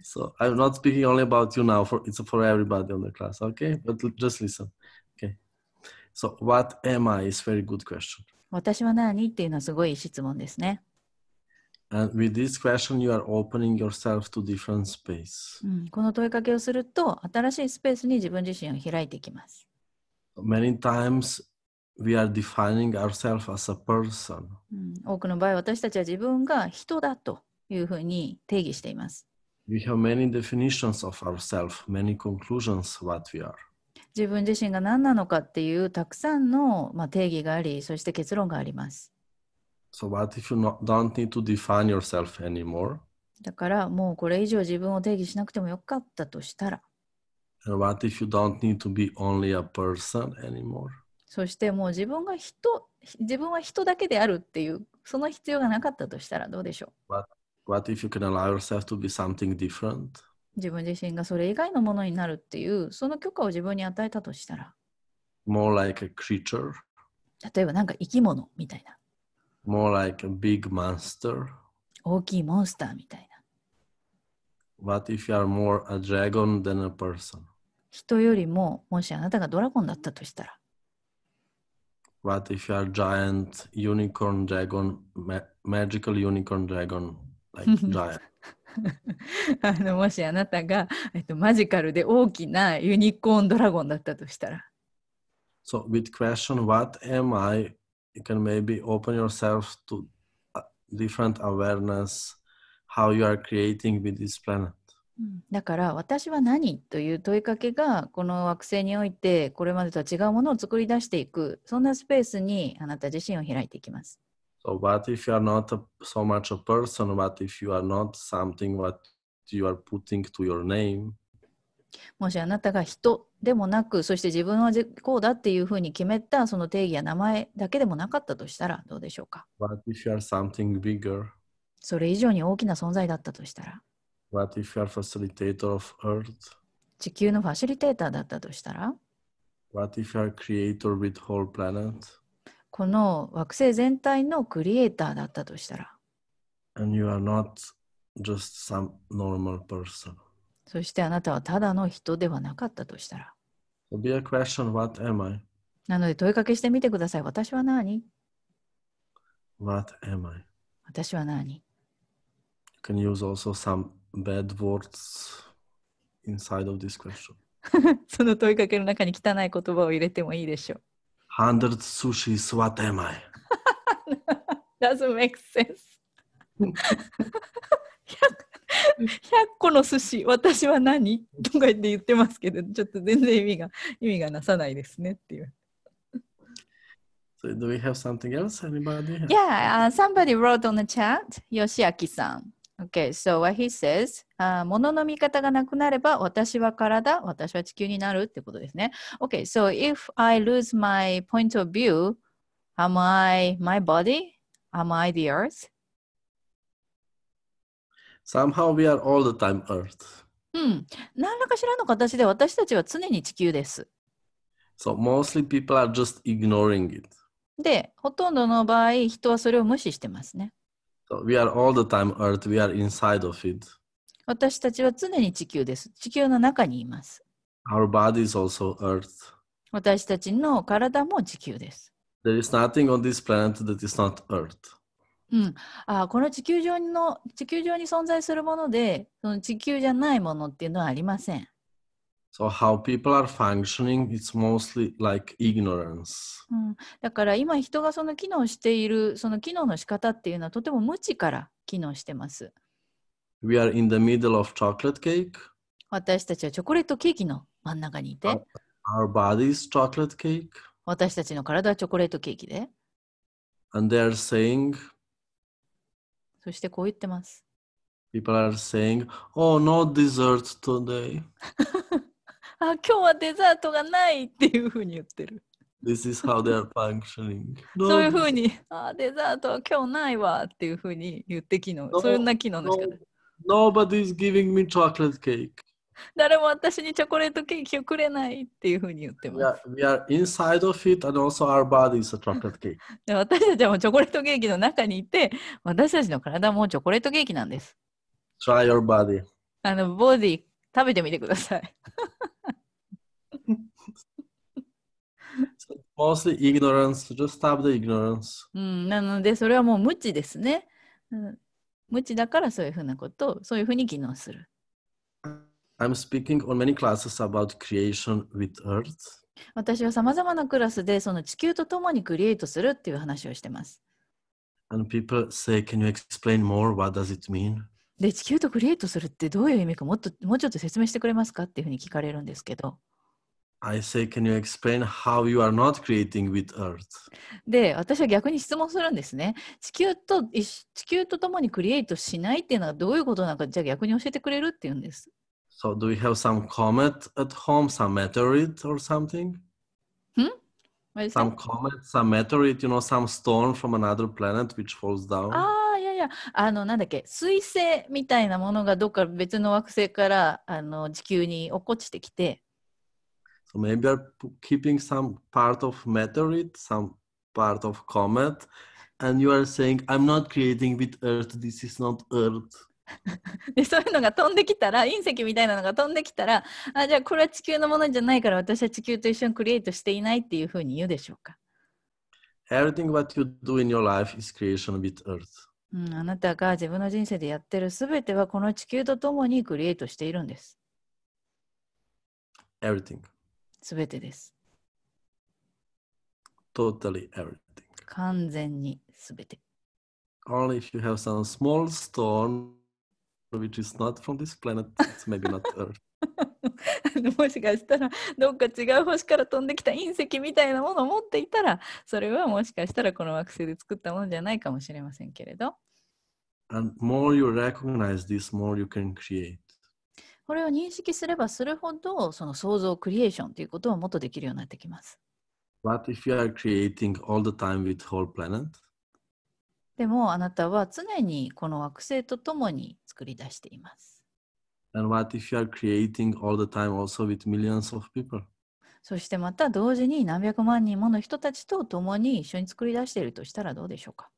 So I'm not speaking only about you now, for, it's for everybody on the class, okay? But just listen. Okay. So, what am I is a very good question. 私は何っていうのはすごい質問ですね。And with this question, you are opening yourself to different space. この問いかけをすると、新しいスペースに自分自身を開いていきます。Many times we are defining ourselves as a person. うん、多くの場合、私たちは自分が人だというふうに定義しています。We have many definitions of ourselves, many conclusions what we are. 自分自身が何なのかっていうたくさんの、まあ、定義があり、そして結論があります。So what if you not, don't need to define yourself anymore? だからもうこれ以上自分を定義しなくてもよかったとしたら。And what if you don't need to be only a person anymore? そしてもう自分が人、自分は人だけであるっていう、その必要がなかったとしたらどうでしょう what, what if you can allow yourself to be something different? 自分自身がそれ以外のものになるっていう、その許可を自分に与えたとしたら。More like a creature? 例えばなんか生き物みたいな。more like a big monster. 大きいモンスターみたいな。What if you are more a dragon than a person? 人よりももしあなたがドラゴンだったとしたら。What if you are giant unicorn dragon, ma magical unicorn dragon, like giant? あのもしあなたが、えっと、マジカルで大きなユニコーンドラゴンだったとしたら。So, with question, what am I you can maybe open yourself to different awareness how you are creating with this planet だから私は何という問いかけがこの惑星においてこれまでとは違うものを作り出していくそんなスペースにあなた自身を開いていきます。So what if you are not a, so much a person, what if you are not something what you are putting to your name? もしあなたが人でもなくそして自分はこうだっていうふうに決めたその定義や名前だけでもなかったとしたらどうでしょうかそれ以上に大きな存在だったとしたら地球のファシリテーターだったとしたらこの惑星全体のクリエイターだったとしたら And you are not just some normal person. そしてあなたはただの人ではなかったとしたら。So d e a question, what am I? なので問いかけしてみてください。私は何 ?What am I? 私は何 You can use also some bad words inside of this question. その問いかけの中に汚い言葉を入れてもいいでしょう。Hundred sushis, what am I? Doesn't make sense. 個の寿司私は何とか言って言ってますけどちょっと全然意味が意味がなさないですねっていう。So do we have something else? Anybody? Yeah, uh, somebody wrote on the chat, Yoshiaki s a Okay, so what he says, uh, 物の見方がなくなれば私は体、私は地球になるってことですね。Okay, so if I lose my point of view, am I my body? Am I the earth? Somehow we are all the time Earth. うん。何らかしらの形で私たちは常に地球です。So mostly people are just ignoring it. で、ほとんどの場合、人はそれを無視してますね。So、we are all the time Earth, we are inside of it. 私たちは常に地球です。地球の中にいます。Our body is also Earth. 私たちの体も地球です。There is nothing on this planet that is not Earth. うん、あこれは地球上の地球上に存在するものでその地球じゃないものっていうのはありません。So how people are functioning, it's mostly like ignorance.、うん、だから今人がその機能しているその機能の仕方っていうのはとても無知から機能してます。We are in the middle of chocolate cake. 私たちはチョコレートケーキの真ん中にいて。Our body is chocolate cake. 私たちの体はチョコレートケーキで。And they are saying そしてこう言ってます。People are saying, oh, no dessert today. あ、今日はデザートがないっていうふうに言ってる。This is how they are functioning. そういうふうに、あ、デザートは今日ないわっていうふうに言って昨日、no, そんな昨日の仕方。Nobody is giving me chocolate cake. 誰も私にチョコレートケーキをくれないっていうふうに言ってます。Yeah, we are inside of it and also our body is a chocolate cake. 私たちもチョコレートケーキの中にいて、私たちの体もチョコレートケーキなんです。Try your body. あの、ボディ、食べてみてください。so、mostly ignorance, just the ignorance. うん、なので、それはもう無知ですね、うん。無知だからそういうふうなことを、そういうふうに機能する。I'm speaking on many classes about creation with earth. 私はさまざまなクラスでその地球とともにクリエイトするっていう話をしてます。で、地球とクリエイトするってどういう意味かもっともうちょっと説明してくれますかっていうふうに聞かれるんですけど。で、私は逆に質問するんですね。地球と地球とともにクリエイトしないっていうのはどういうことなのか、じゃあ逆に教えてくれるっていうんです。So do we have some comet at home, some meteorite or something? Hmm? Some that? comet, some meteorite, you know, some stone from another planet which falls down. Ah, yeah, yeah. ああ、いやいや、あの、なんだっけ、彗星みたいなものがどっか別の惑星からあの地球に落っこちてきて。So maybe are keeping some part of meteorite, some part of comet, and you are saying, I'm not creating with Earth, this is not Earth. でそういうのが飛んできたら隕石みたいなのが飛んできたらあじゃあこれは地球のものじゃないから私は地球と一緒にクリエイトしていないっていうふうに言うでしょうか Everything what you do in your life is creation with earth. うん、あなたが自分の人生でやってるすべてはこの地球とともにクリエイトしているんです。Everything. すべてです。Totally everything. 完全にすべて。Only if you have some small stone which is not from this planet, it's maybe not Earth. もしかしたらどっか違う星から飛んできた隕石みたいなものを持っていたらそれはもしかしたらこの惑星で作ったものじゃないかもしれませんけれど。And more you recognize this, more you can create. これを認識すればするほどその創造クリエーションということはもっとできるようになってきます。But if you are creating all the time with whole planet, でもあなたは常にこの惑星とともに作り出しています。そしてまた同時に何百万人もの人たちと共に一緒に作り出しているとしたらどうでしょうか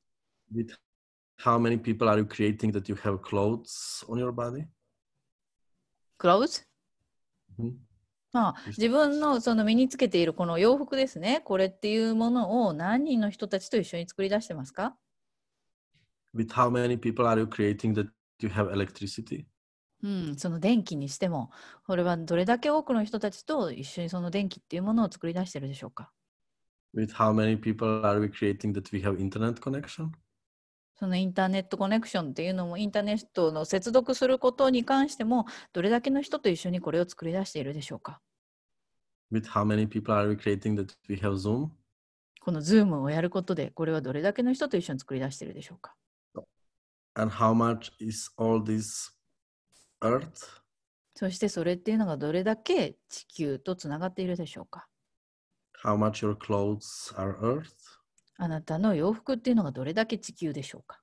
まあ、自分のその身につけているこの洋服ですね。これっていうものを何人の人たちと一緒に作り出してますか with how many people are you creating that you have electricity? うん、その電気にしても、これはどれだけ多くの人たちと一緒にその電気っていうものを作り出してるでしょうか With how many people are we creating that we have internet connection? そのインターネットコネクションっていうのもインターネットの接続することに関してもどれだけの人と一緒にこれを作り出しているでしょうか With how many people are we creating that we have Zoom? この Zoom をやることでこれはどれだけの人と一緒に作り出しているでしょうか And how much is all this earth? そしてそれっていうのがどれだけ地球とつながっているでしょうか How much your clothes are earth? あなたの洋服っていうのがどれだけ地球でしょうか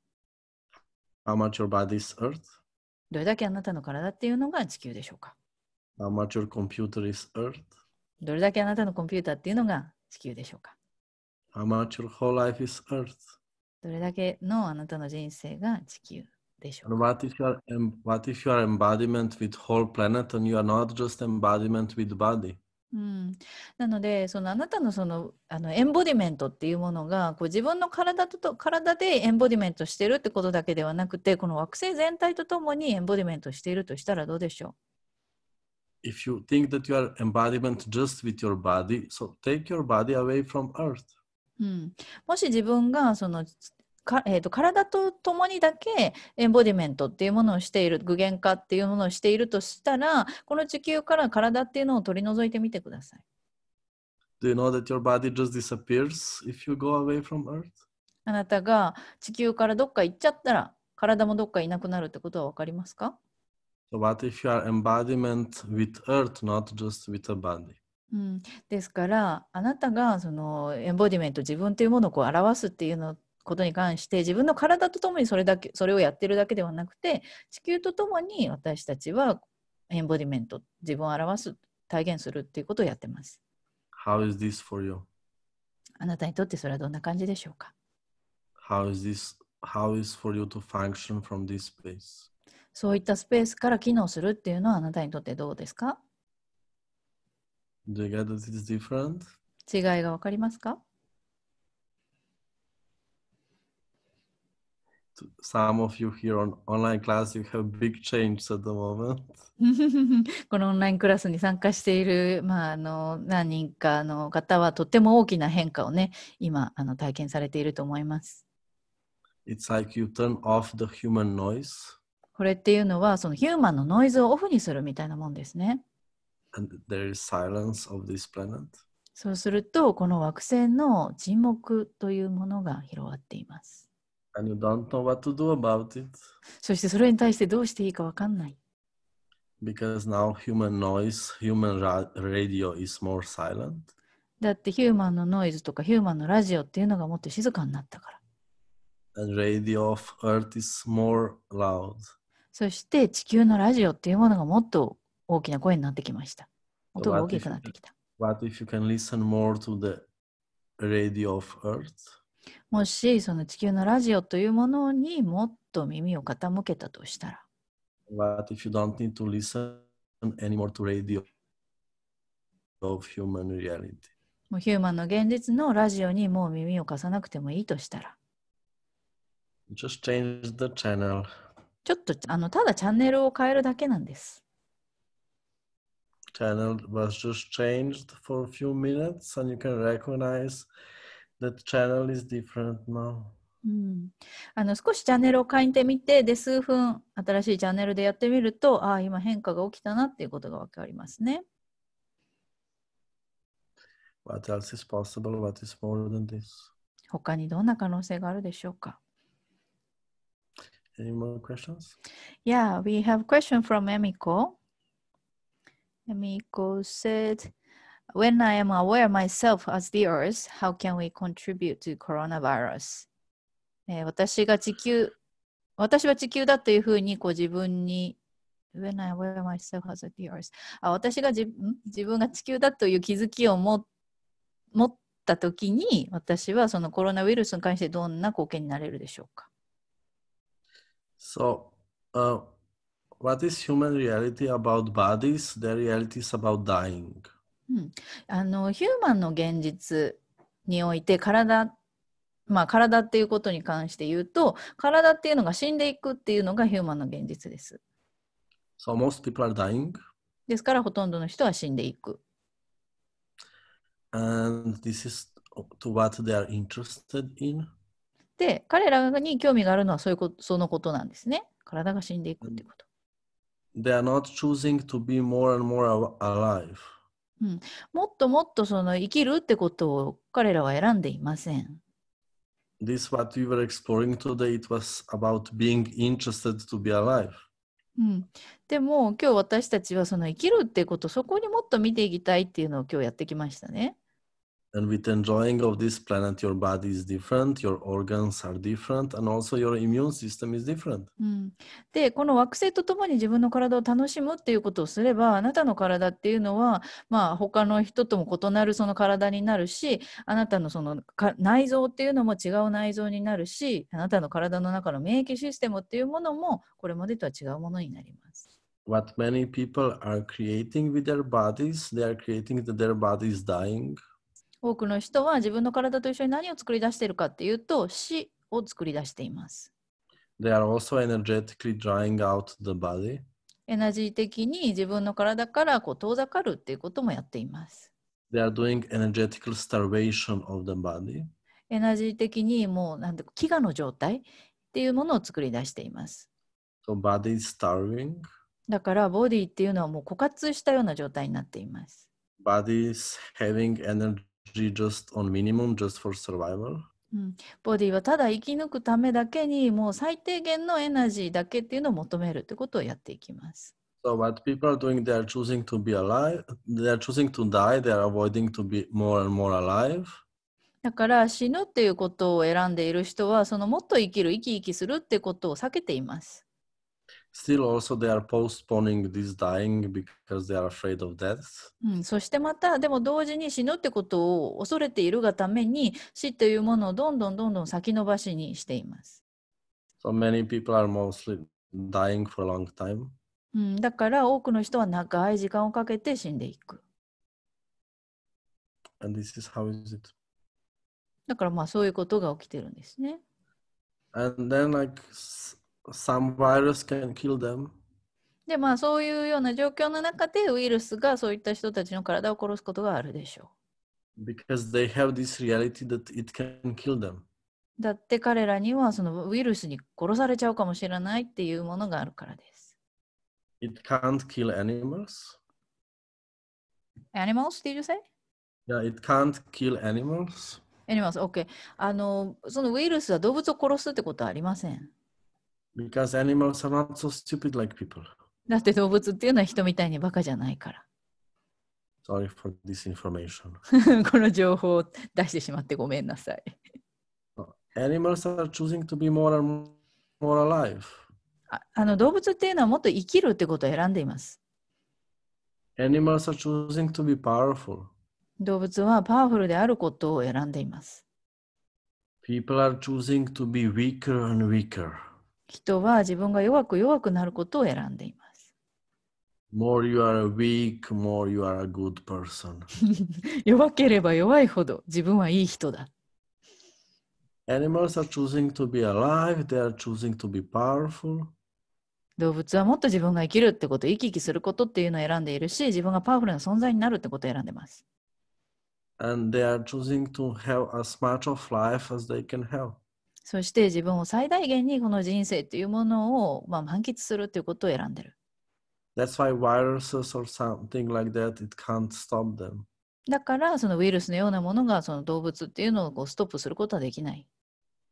How much your body is earth? どれだけあなたの体っていうのが地球でしょうか How much your computer is earth? どれだけあなたのコンピューターっていうのが地球でしょうか How much your whole life is earth? どれだけのあなたの人生が地球でしょうか what if, y e what if you are embodiment with whole planet and you are not just embodiment with body? うん、なのでそのあなたのそのあのエンボディメントっていうものがこう自分の体と体でエンボディメントしてるってことだけではなくてこの惑星全体とともにエンボディメントしているとしたらどうでしょう If you think that you are embodiment just with your body, so take your body away from earth. うん、もし自分がそのか、えーと、と体とともにだけエンボディメントっていうものをしている具現化っていうものをしているとしたらこの地球から体っていうのを取り除いてみてください。Do you know that your body just disappears if you go away from Earth? あなたが地球からどっか行っちゃったら体もどっかいなくなるってことはわかりますか So what if you are embodiment with earth, not just with a body? うん、ですからあなたがそのエンボディメント自分というものをこう表すっていうのことに関して自分の体とともにそれだけそれをやってるだけではなくて地球とともに私たちはエンボディメント自分を表す体現するっていうことをやってます。How is this for you? あなたにとってそれはどんな感じでしょうか How is this how is for you to function from this space? そういったスペースから機能するっていうのはあなたにとってどうですか Do you get that it is different? 違いがわかりますか Some of you here on online class, you have big changes at the moment. このオンラインクラスに参加している、まあ、あの何人かの方はとっても大きな変化をね、今あの体験されていると思います。It's like you turn off the human noise. これっていうのは、そのヒューマンのノイズをオフにするみたいなもんですね。そうすると、この惑星の沈黙というものが広がっています。そしてそれに対してどうしていいかわかんない。Because now human noise, human radio is more silent. だってヒューマンのノイズとかヒューマンのラジオっていうのがもっと静かになったから。And radio of earth is more loud. そして地球のラジオっていうものがもっと大きな声になってきました。音が大きくなってきた。What if you can listen more to the radio of Earth? もしその地球のラジオというものにもっと耳を傾けたとしたら。What if you don't need to listen anymore to radio of human reality? もうヒューマンの現実のラジオにもう耳を貸さなくてもいいとしたら。Just change the channel. ちょっとあのただチャンネルを変えるだけなんです。channel was just changed for a few minutes and you can recognize that channel is different now. うん、あの少しチャンネルを変えてみてで数分新しいチャンネルでやってみるとああ今変化が起きたなっていうことが分かりますね。What else is possible? What is more than this? 他にどんな可能性があるでしょうか Any more questions? Yeah, we have a question from Emiko. Yamiko said, When I am aware myself as the earth, how can we contribute to coronavirus? え私が地球、私は地球だというふうにこう自分に When I wear myself as the earth あ私がじ自分が地球だという気づきを持ったときに私はそのコロナウイルスに関してどんな貢献になれるでしょうか So,、uh, What is human reality about bodies? The reality is about dying. うん、あのヒューマンの現実において体まあ体っていうことに関して言うと体っていうのが死んでいくっていうのがヒューマンの現実です。So most people are dying. ですからほとんどの人は死んでいく。And this is to what they are interested in. で彼らに興味があるのはそういうことそのことなんですね。体が死んでいくっていうこと。they are not choosing to be more and more alive. うん、もっともっとその生きるってことを彼らは選んでいません。This what we were exploring today, it was about being interested to be alive. うん、でも今日私たちはその生きるってことそこにもっと見ていきたいっていうのを今日やってきましたね。and with enjoying of this planet your body is different your organs are different and also your immune system is different、うん、でこの惑星とともに自分の体を楽しむっていうことをすればあなたの体っていうのはまあ他の人とも異なるその体になるしあなたのその内臓っていうのも違う内臓になるしあなたの体の中の免疫システムっていうものもこれまでとは違うものになります。What many people are creating with their bodies, they are creating that their body is dying. 多くの人は自分の体と一緒に何を作り出しているかっていうと死を作り出しています。They are also energetically drying out the body. エナジー的に自分の体からこう遠ざかるっていうこともやっています。They are doing energetical starvation of the body. エナジー的にもうなんて飢餓の状態っていうものを作り出しています。So body is starving. だからボディっていうのはもう枯渇したような状態になっています。Body is having energy just on minimum just for survival? うん、ボディはただ生き抜くためだけにもう最低限のエナジーだけっていうのを求めるってことをやっていきます。So what people are doing, they are choosing to be alive, they are choosing to die, they are avoiding to be more and more alive. だから死ぬっていうことを選んでいる人はそのもっと生きる生き生きするってことを避けています。still also they are postponing this dying because they are afraid of death. うん、そしてまたでも同時に死ぬってことを恐れているがために死というものをどんどんどんどん先延ばしにしています。So many people are mostly dying for a long time. うん、だから多くの人は長い時間をかけて死んでいく。And this is how is it? だからまあそういうことが起きてるんですね。And then like some virus can kill them. で、まあそういうような状況の中でウイルスがそういった人たちの体を殺すことがあるでしょう。Because they have this reality that it can kill them. だって彼らにはそのウイルスに殺されちゃうかもしれないっていうものがあるからです。It can't kill animals. Animals, did you say? Yeah, it can't kill animals. Animals, okay. あの、そのウイルスは動物を殺すってことはありません。Because animals are not so stupid like people. だって動物っていうのは人みたいにバカじゃないから。Sorry for this information. この情報を出してしまってごめんなさい。Animals are choosing to be more and more alive. ああの動物っていうのはもっと生きるってことを選んでいます。Animals are choosing to be powerful. 動物はパワフルであることを選んでいます。People are choosing to be weaker and weaker. 人は自分が弱く弱くなることを選んでいます。More you are weak, more you are a good person. 弱ければ弱いほど自分はいい人だ。Animals are choosing to be alive, they are choosing to be powerful. 動物はもっと自分が生きるってこと、生き生きすることっていうのを選んでいるし、自分がパワフルな存在になるってことを選んでます。And they are choosing to have as much of life as they can have. そして自分を最大限にこの人生というものを、まあ、満喫するということを選んでる。That's why viruses or something like that, it can't stop them. だからそのウイルスのようなものがその動物っていうのをこうストップすることはできない。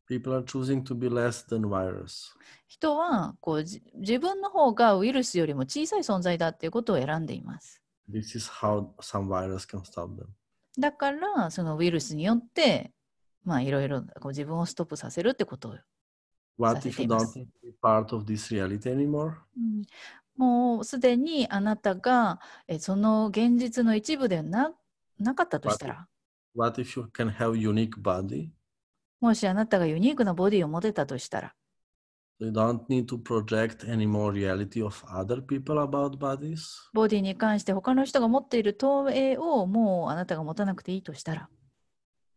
People are choosing to be less than virus. 人はこう自分の方がウイルスよりも小さい存在だっていうことを選んでいます。This is how some virus can stop them. だからそのウイルスによってまあいろいろこう自分をストップさせるってことを What if not be part of this reality anymore?、うん、もうすでにあなたがえその現実の一部でななかったとしたら。What if you can have unique body? もしあなたがユニークなボディを持てたとしたら。You don't need to project any more reality of other people about bodies. ボディに関して他の人が持っている投影をもうあなたが持たなくていいとしたら。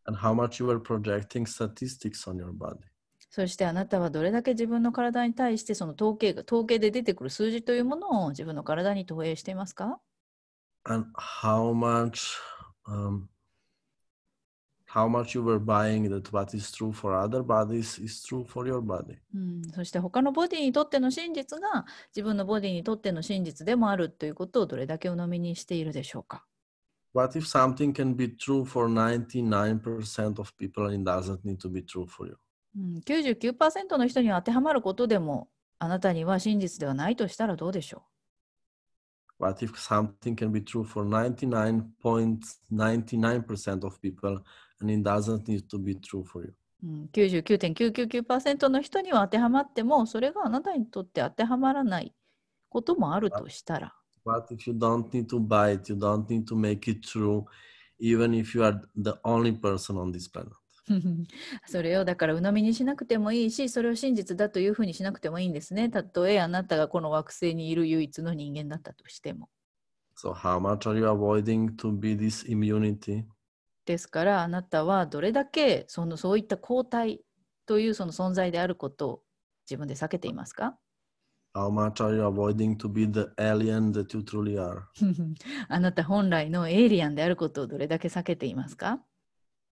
and how much you are projecting statistics on your body. そしてあなたはどれだけ自分の体に対してその統計が統計で出てくる数字というものを自分の体に投影していますか And how much,、um, how much you were buying that what is true for other bodies is true for your body.、うん、そして他のボディにとっての真実が自分のボディにとっての真実でもあるということをどれだけ鵜呑みにしているでしょうか What if something can be true for 99% of people and doesn't need to be true for you? 99%の人に当てはまることでもあなたには真実ではないとしたらどうでしょう ?What if something can be true for 99.99% of people and it doesn't need to be true for you? 99.999%の人には当てはまってもそれがあなたにとって当てはまらないこともあるとしたら。But if you don't need to buy it, you don't need to make it true, even if you are the only person on this planet. それをだから鵜呑みにしなくてもいいしそれを真実だというふうにしなくてもいいんですねたとえあなたがこの惑星にいる唯一の人間だったとしても。So how much are you avoiding to be this immunity? ですからあなたはどれだけそのそういった抗体というその存在であることを自分で避けていますか How much are you avoiding to be the alien that you truly are? あなた本来のエイリアンであることをどれだけ避けていますか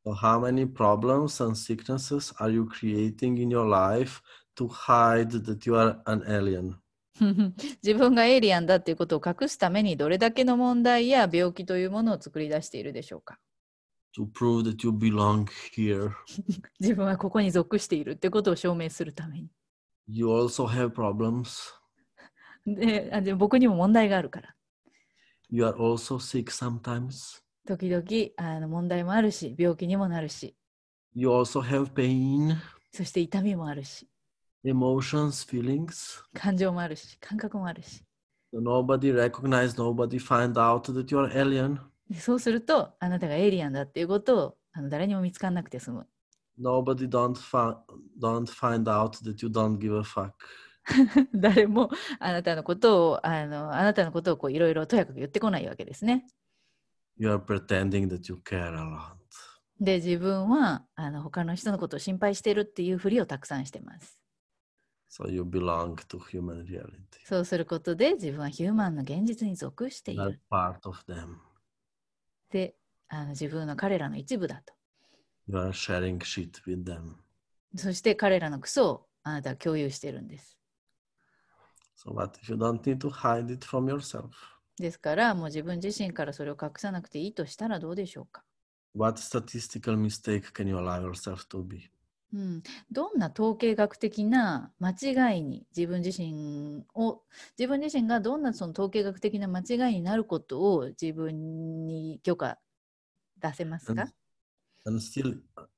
so How many problems and sicknesses are you creating in your life to hide that you are an alien? 自分がエイリアンだっていうことを隠すためにどれだけの問題や病気というものを作り出しているでしょうか to prove that you belong here 自分はここに属しているってことを証明するために。You also have problems. であで僕にも問題があるから。You are also sick sometimes. 時々あの問題もあるし、病気にもなるし。You also have pain. そして痛みもあるし。Emotions, feelings. 感情もあるし、感覚もあるし。So、nobody recognize, nobody find out that you are alien. そうすると、あなたがエイリアンだっていうことをあの誰にも見つからなくて済む。Nobody don't, don't find out that you don't give a fuck. 誰もあなたのことをあのあなたのことをいろいろとやかく言ってこないわけですね。You are pretending that you care a lot. で自分はあの他の人のことを心配しているっていうふりをたくさんしてます。So、you belong to human reality. そうすることで自分はヒューマンの現実に属している。part of them. であの自分の彼らの一部だと。You are sharing shit with them. そして彼らのクソをあなたは共有しているんです。So what if you don't need to hide it from yourself? ですから、もう自分自身からそれを隠さなくていいとしたらどうでしょうか What statistical mistake can you allow yourself to be? うん、どんな統計学的な間違いに自分自身を自分自身がどんなその統計学的な間違いになることを自分に許可出せますか、And and still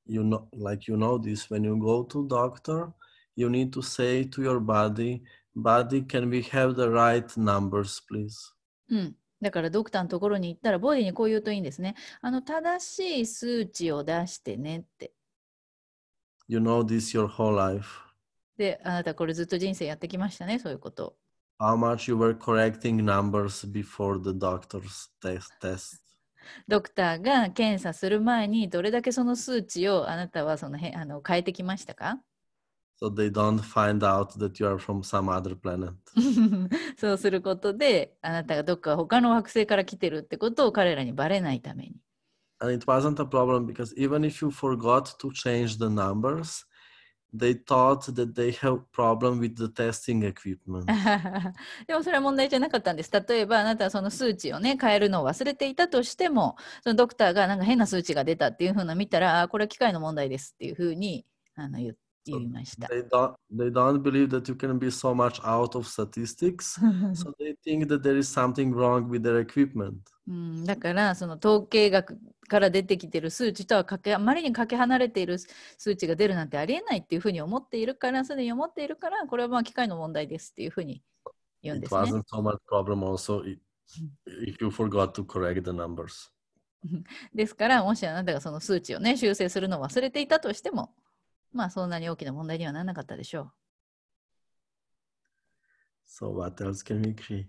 you know like you know this when you go to doctor you need to say to your body body can we have the right numbers please うんだからドクターのところに行ったらボディにこう言うといいんですねあの正しい数値を出してねって You know this your whole life であなたこれずっと人生やってきましたねそういうこと How much you were correcting numbers before the doctor's test, test ドクターが検査する前にどれだけその数値をあなたはそのへあの変えてきましたか So they don't find out that you are from some other planet. そうすることであなたがどっか他の惑星から来てるってことを彼らにバレないために。And it wasn't a problem because even if you forgot to change the numbers, they thought that they have problem with the testing equipment. でもそれは問題じゃなかったんです。例えばあなたはその数値をね変えるのを忘れていたとしても、そのドクターがなんか変な数値が出たっていうふうな見たら、あこれは機械の問題ですっていうふうにあの言って。言いました。They don't, they don't believe that you can be so much out of statistics, so they think that there is something wrong with their equipment. うん、だからその統計学から出てきてる数値とはかけあまりにかけ離れている数値が出るなんてありえないっていうふうに思っているからすでに思っているからこれはまあ機械の問題ですっていうふうに言うんですね。It wasn't so much problem also if you forgot to correct the numbers. ですからもしあなたがその数値をね修正するのを忘れていたとしても。まあそんなに大きな問題にはならなかったでしょう。So what else can we create?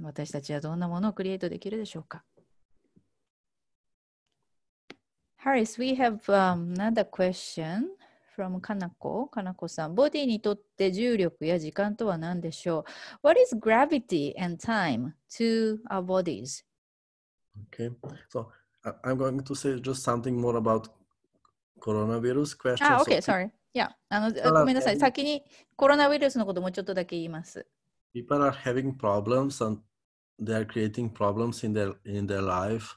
私たちはどんなものをクリエイトできるでしょうか Harris, we have、um, another question from Kanako. Kanako さん、ボディにとって重力や時間とは何でしょう ?What is gravity and time to our bodies? Okay, so I'm going to say just something more about コロナウイルスクエスチョン。あ、OK、sorry。いや、あの、ごめんなさい。先にコロナウイルスのこともちょっとだけ言います。People are having problems and they are creating problems in their, in their life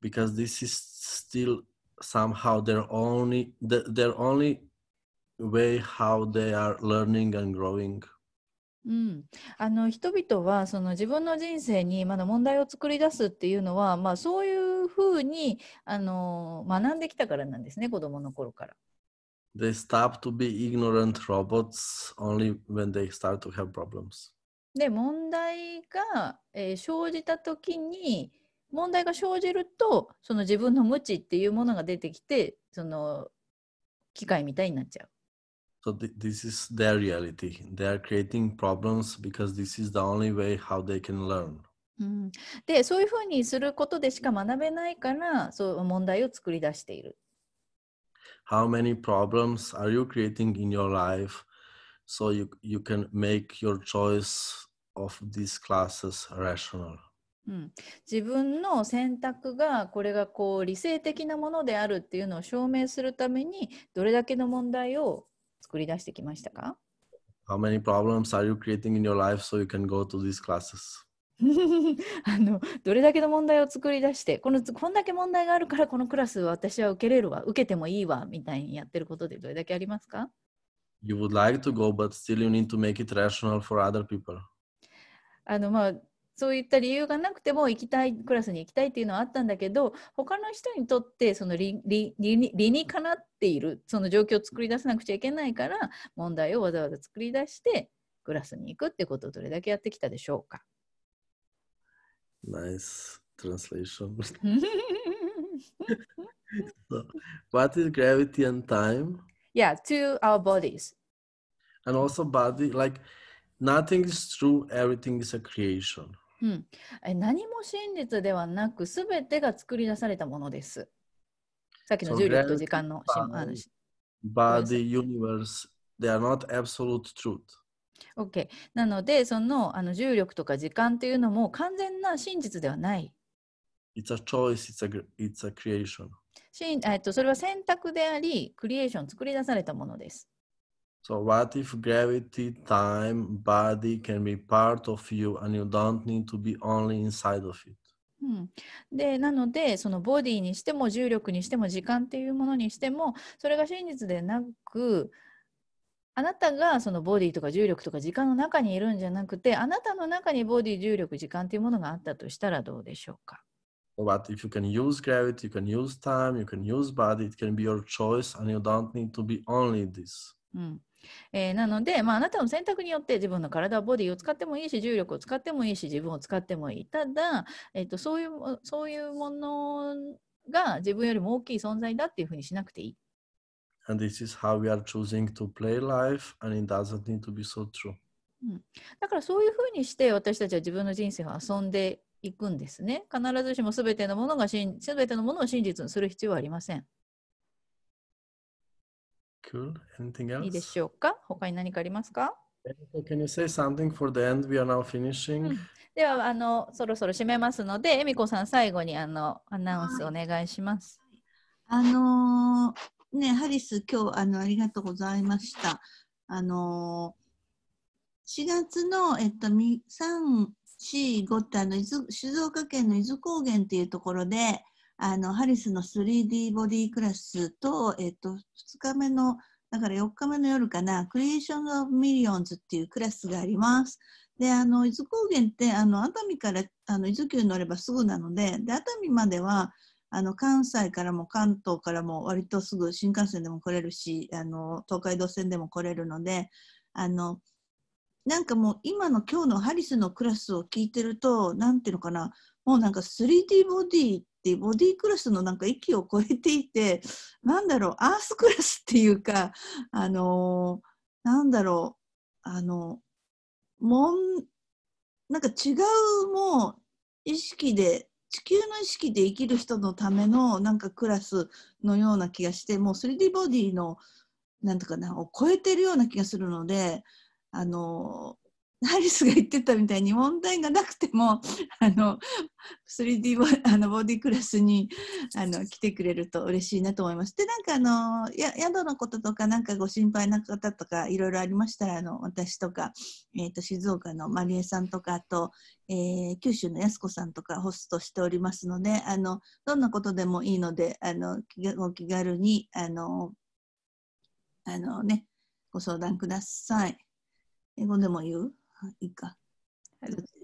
because this is still somehow their only, their only way how they are learning and growing. うん、あの人々はその自分の人生にまだ問題を作り出すっていうのは、まあ、そういういふうにあの学んできたからなんですね子供の頃から。They stop to be ignorant robots only when they start to have problems. で問題が、えー、生じたときに問題が生じるとその自分の無知っていうものが出てきてその機械みたいになっちゃう。So th this is their reality. They are creating problems because this is the only way how they can learn. でそういうふうにすることでしか学べないからそう問題を作り出している。How many problems are you creating in your life so you, you can make your choice of these classes rational? うん、自分の選択がこれがこう理性的なものであるっていうのを証明するためにどれだけの問題を作り出してきましたか ?How many problems are you creating in your life so you can go to these classes? あのどれだけの問題を作り出してこのこんだけ問題があるからこのクラス私は受けれるわ受けてもいいわみたいにやってることでどれだけありますか You would like to go, but still you need to make it rational for other people. あのまあそういった理由がなくても行きたいクラスに行きたいっていうのはあったんだけど他の人にとってその理理理理にかなっているその状況を作り出さなくちゃいけないから問題をわざわざ作り出してクラスに行くってことをどれだけやってきたでしょうか Nice translation. so, what is gravity and time? Yeah, to our bodies. And also body, like nothing is true, everything is a creation. うん、何も真実ではなく、すべてが作り出されたものです。さっきの重力と時間の話。Body, hmm. universe, they are not absolute truth. OK なのでそのあの重力とか時間というのも完全な真実ではない It's a choice, it's a, it's a creation しん、えっと、それは選択でありクリエーション作り出されたものです So what if gravity, time, body can be part of you and you don't need to be only inside of it? うん、でなのでそのボディにしても重力にしても時間っていうものにしてもそれが真実でなくあなたがそのボディとか重力とか時間の中にいるんじゃなくてあなたの中にボディ重力時間というものがあったとしたらどうでしょうか But if you can use gravity, you can use time, you can use body, it can be your choice and you don't need to be only this. うん、えー、なので、まあ、あなたの選択によって自分の体ボディを使ってもいいし重力を使ってもいいし自分を使ってもいいただ、えーとそういうそういうものが自分よりも大きい存在だっていうふうにしなくていい。and this is how we are choosing to play life and it doesn't need to be so true. うん、だからそういうふうにして私たちは自分の人生を遊んでいくんですね。必ずしも全てのものが全てのものを真実にする必要はありません。Cool. Anything else? いいでしょうか他に何かありますか Can you say something for the end? We are now finishing.、うん、ではあの、そろそろ締めますので、恵美子さん、最後にあのアナウンスお願いします。あのーね、ハリス、今日あのありがとうございました。あのー、4月の、えっと、3、4、5ってあの静岡県の伊豆高原っていうところで、あのハリスの 3D ボディクラスと、えっと、2日目の、だから4日目の夜かな、クリエーション・オブ・ミリオンズっていうクラスがあります。で、あの、伊豆高原って、あの、熱海から、あの、伊豆急に乗ればすぐなので、で、熱海までは、あの関西からも関東からも割とすぐ新幹線でも来れるしあの東海道線でも来れるのであのなんかもう今の今日のハリスのクラスを聞いてると何ていうのかなもうなんか 3D ボディってボディクラスのなんか域を超えていてなんだろうアースクラスっていうかあのー、なんだろうあのもんなんか違うもう意識で地球の意識で生きる人のためのなんかクラスのような気がしてもう 3D ボディのなんとかなを超えてるような気がするのであのハリスが言ってたみたいに問題がなくても あの 3D ボあのボディクラスにあの来てくれると嬉しいなと思います。でなんかあのや宿のこととかなんかご心配な方とかいろいろありましたらあの私とか、えーと、と静岡のまりえさんとかあと、えー、九州のやす子さんとかホストしておりますのであのどんなことでもいいのであのお気軽にあのあの、ね、ご相談ください。英語でも言う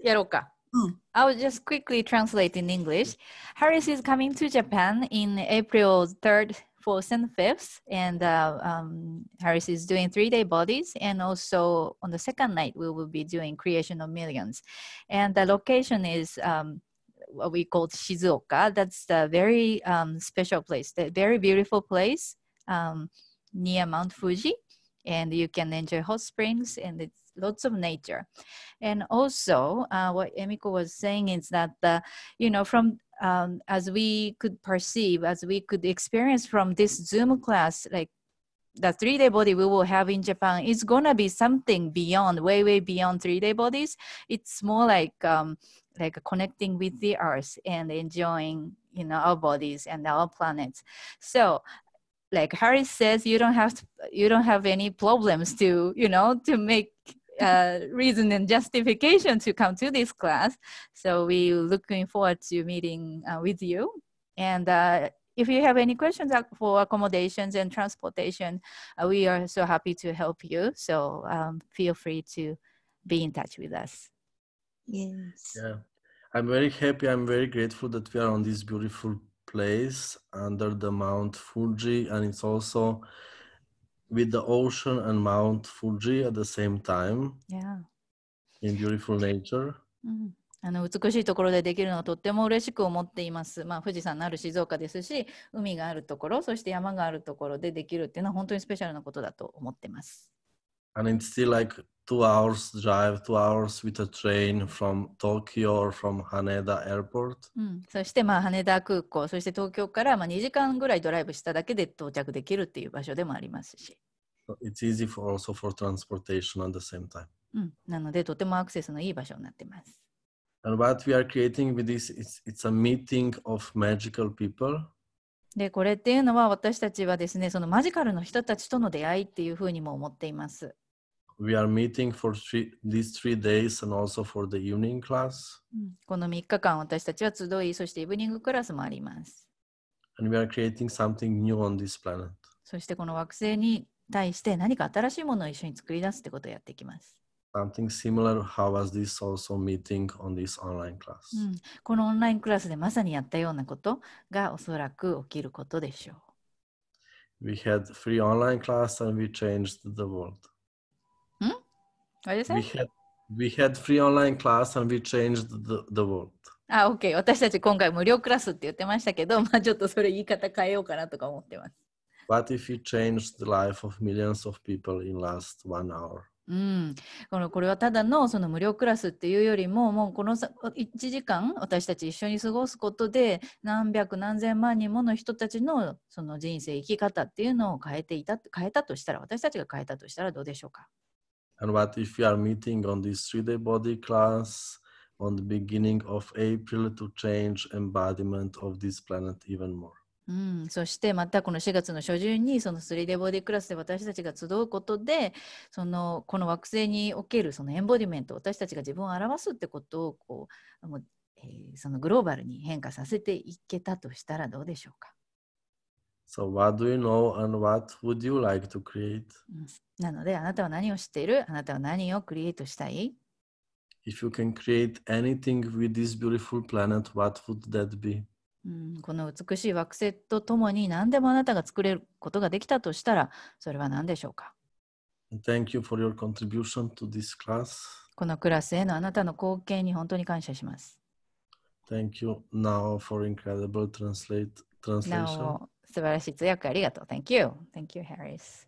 Yaroka. Mm. I'll just quickly translate in English. Harris is coming to Japan in April 3rd, 4th, and 5th. And uh, um, Harris is doing three day bodies. And also on the second night, we will be doing Creation of Millions. And the location is um, what we call Shizuoka. That's a very um, special place, a very beautiful place um, near Mount Fuji. And you can enjoy hot springs and it's lots of nature. And also, uh, what Emiko was saying is that, the, you know, from um, as we could perceive, as we could experience from this Zoom class, like the three day body we will have in Japan is gonna be something beyond, way, way beyond three day bodies. It's more like um, like connecting with the earth and enjoying, you know, our bodies and our planets. So like Harris says, you don't have to, you don't have any problems to, you know, to make uh, reason and justification to come to this class. So we looking forward to meeting uh, with you. And uh, if you have any questions for accommodations and transportation, uh, we are so happy to help you. So um, feel free to be in touch with us. Yes. Yeah. I'm very happy. I'm very grateful that we are on this beautiful place under the Mount Fuji, and it's also with the ocean and Mount Fuji at the same time. Yeah. In beautiful nature. うん、あの美しいところでできるのはとっても嬉しく思っています。まあ、富士山のある静岡ですし、海があるところ、そして山があるところでできるっていうのは本当にスペシャルなことだと思ってます。and it's still like two hours drive, two hours with a train from Tokyo or from Haneda Airport. うん、そしてまあ羽田空港、そして東京からまあ2時間ぐらいドライブしただけで到着できるっていう場所でもありますし。It's easy for also for transportation at the same time. うん、なのでとてもアクセスのいい場所になってます。And what we are creating with this is it's a meeting of magical people. で、これっていうのは私たちはですね、そのマジカルの人たちとの出会いっていうふうにも思っています。we are meeting for three, these three days and also for the evening class. この3日間私たちは集い、そしてイブニングクラスもあります。And we are creating something new on this planet. そしてこの惑星に対して何か新しいものを一緒に作り出すってことをやっていきます。Something similar how was this also meeting on this online class?、うん、このオンラインクラスでまさにやったようなことがおそらく起きることでしょう。We had free online class and we changed the world. What you say? We had, we had free online class and we changed the, the world. あ、OK。私たち今回無料クラスって言ってましたけど、まあちょっとそれ言い方変えようかなとか思ってます。What if you changed the life of millions of people in last one hour? うん、このこれはただのその無料クラスっていうよりももうこの1時間私たち一緒に過ごすことで何百何千万人もの人たちのその人生生き方っていうのを変えていた変えたとしたら私たちが変えたとしたらどうでしょうか And what if we are meeting on this three-day body class on the beginning of April to change embodiment of this planet even more? うん、そしてまたこの4月の初旬にその 3D ボディクラスで私たちが集うことでそのこの惑星におけるそのエンボディメント私たちが自分を表すってことをこうもう、えー、そのグローバルに変化させていけたとしたらどうでしょうか So what do you know and what would you like to create? なので、あなたは何を知っているあなたは何をクリエイトしたい If you can create anything with this beautiful planet, what would that be? この美しい惑星とともに何でもあなたが作れることができたとしたら、それは何でしょうか Thank you for your contribution to this class. このクラスへのあなたの貢献に本当に感謝します。Thank you now for incredible translate, な translation. お、素晴らしい通訳ありがとう。Thank you. Thank you, Harris.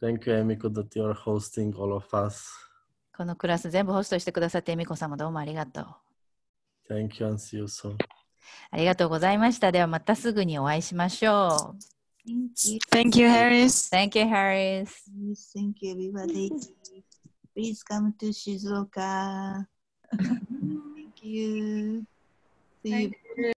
Thank you, Emiko, that you're hosting all of us. このクラス全部ホストしてくださって、エミコさんもどうもありがとう。Thank you and see you soon. ありがとうございました。ではまたすぐにお会いしましょう。Thank you, Harris. Thank you, Harris. Thank you, everybody. Please come to Shizuoka. Thank you. See you.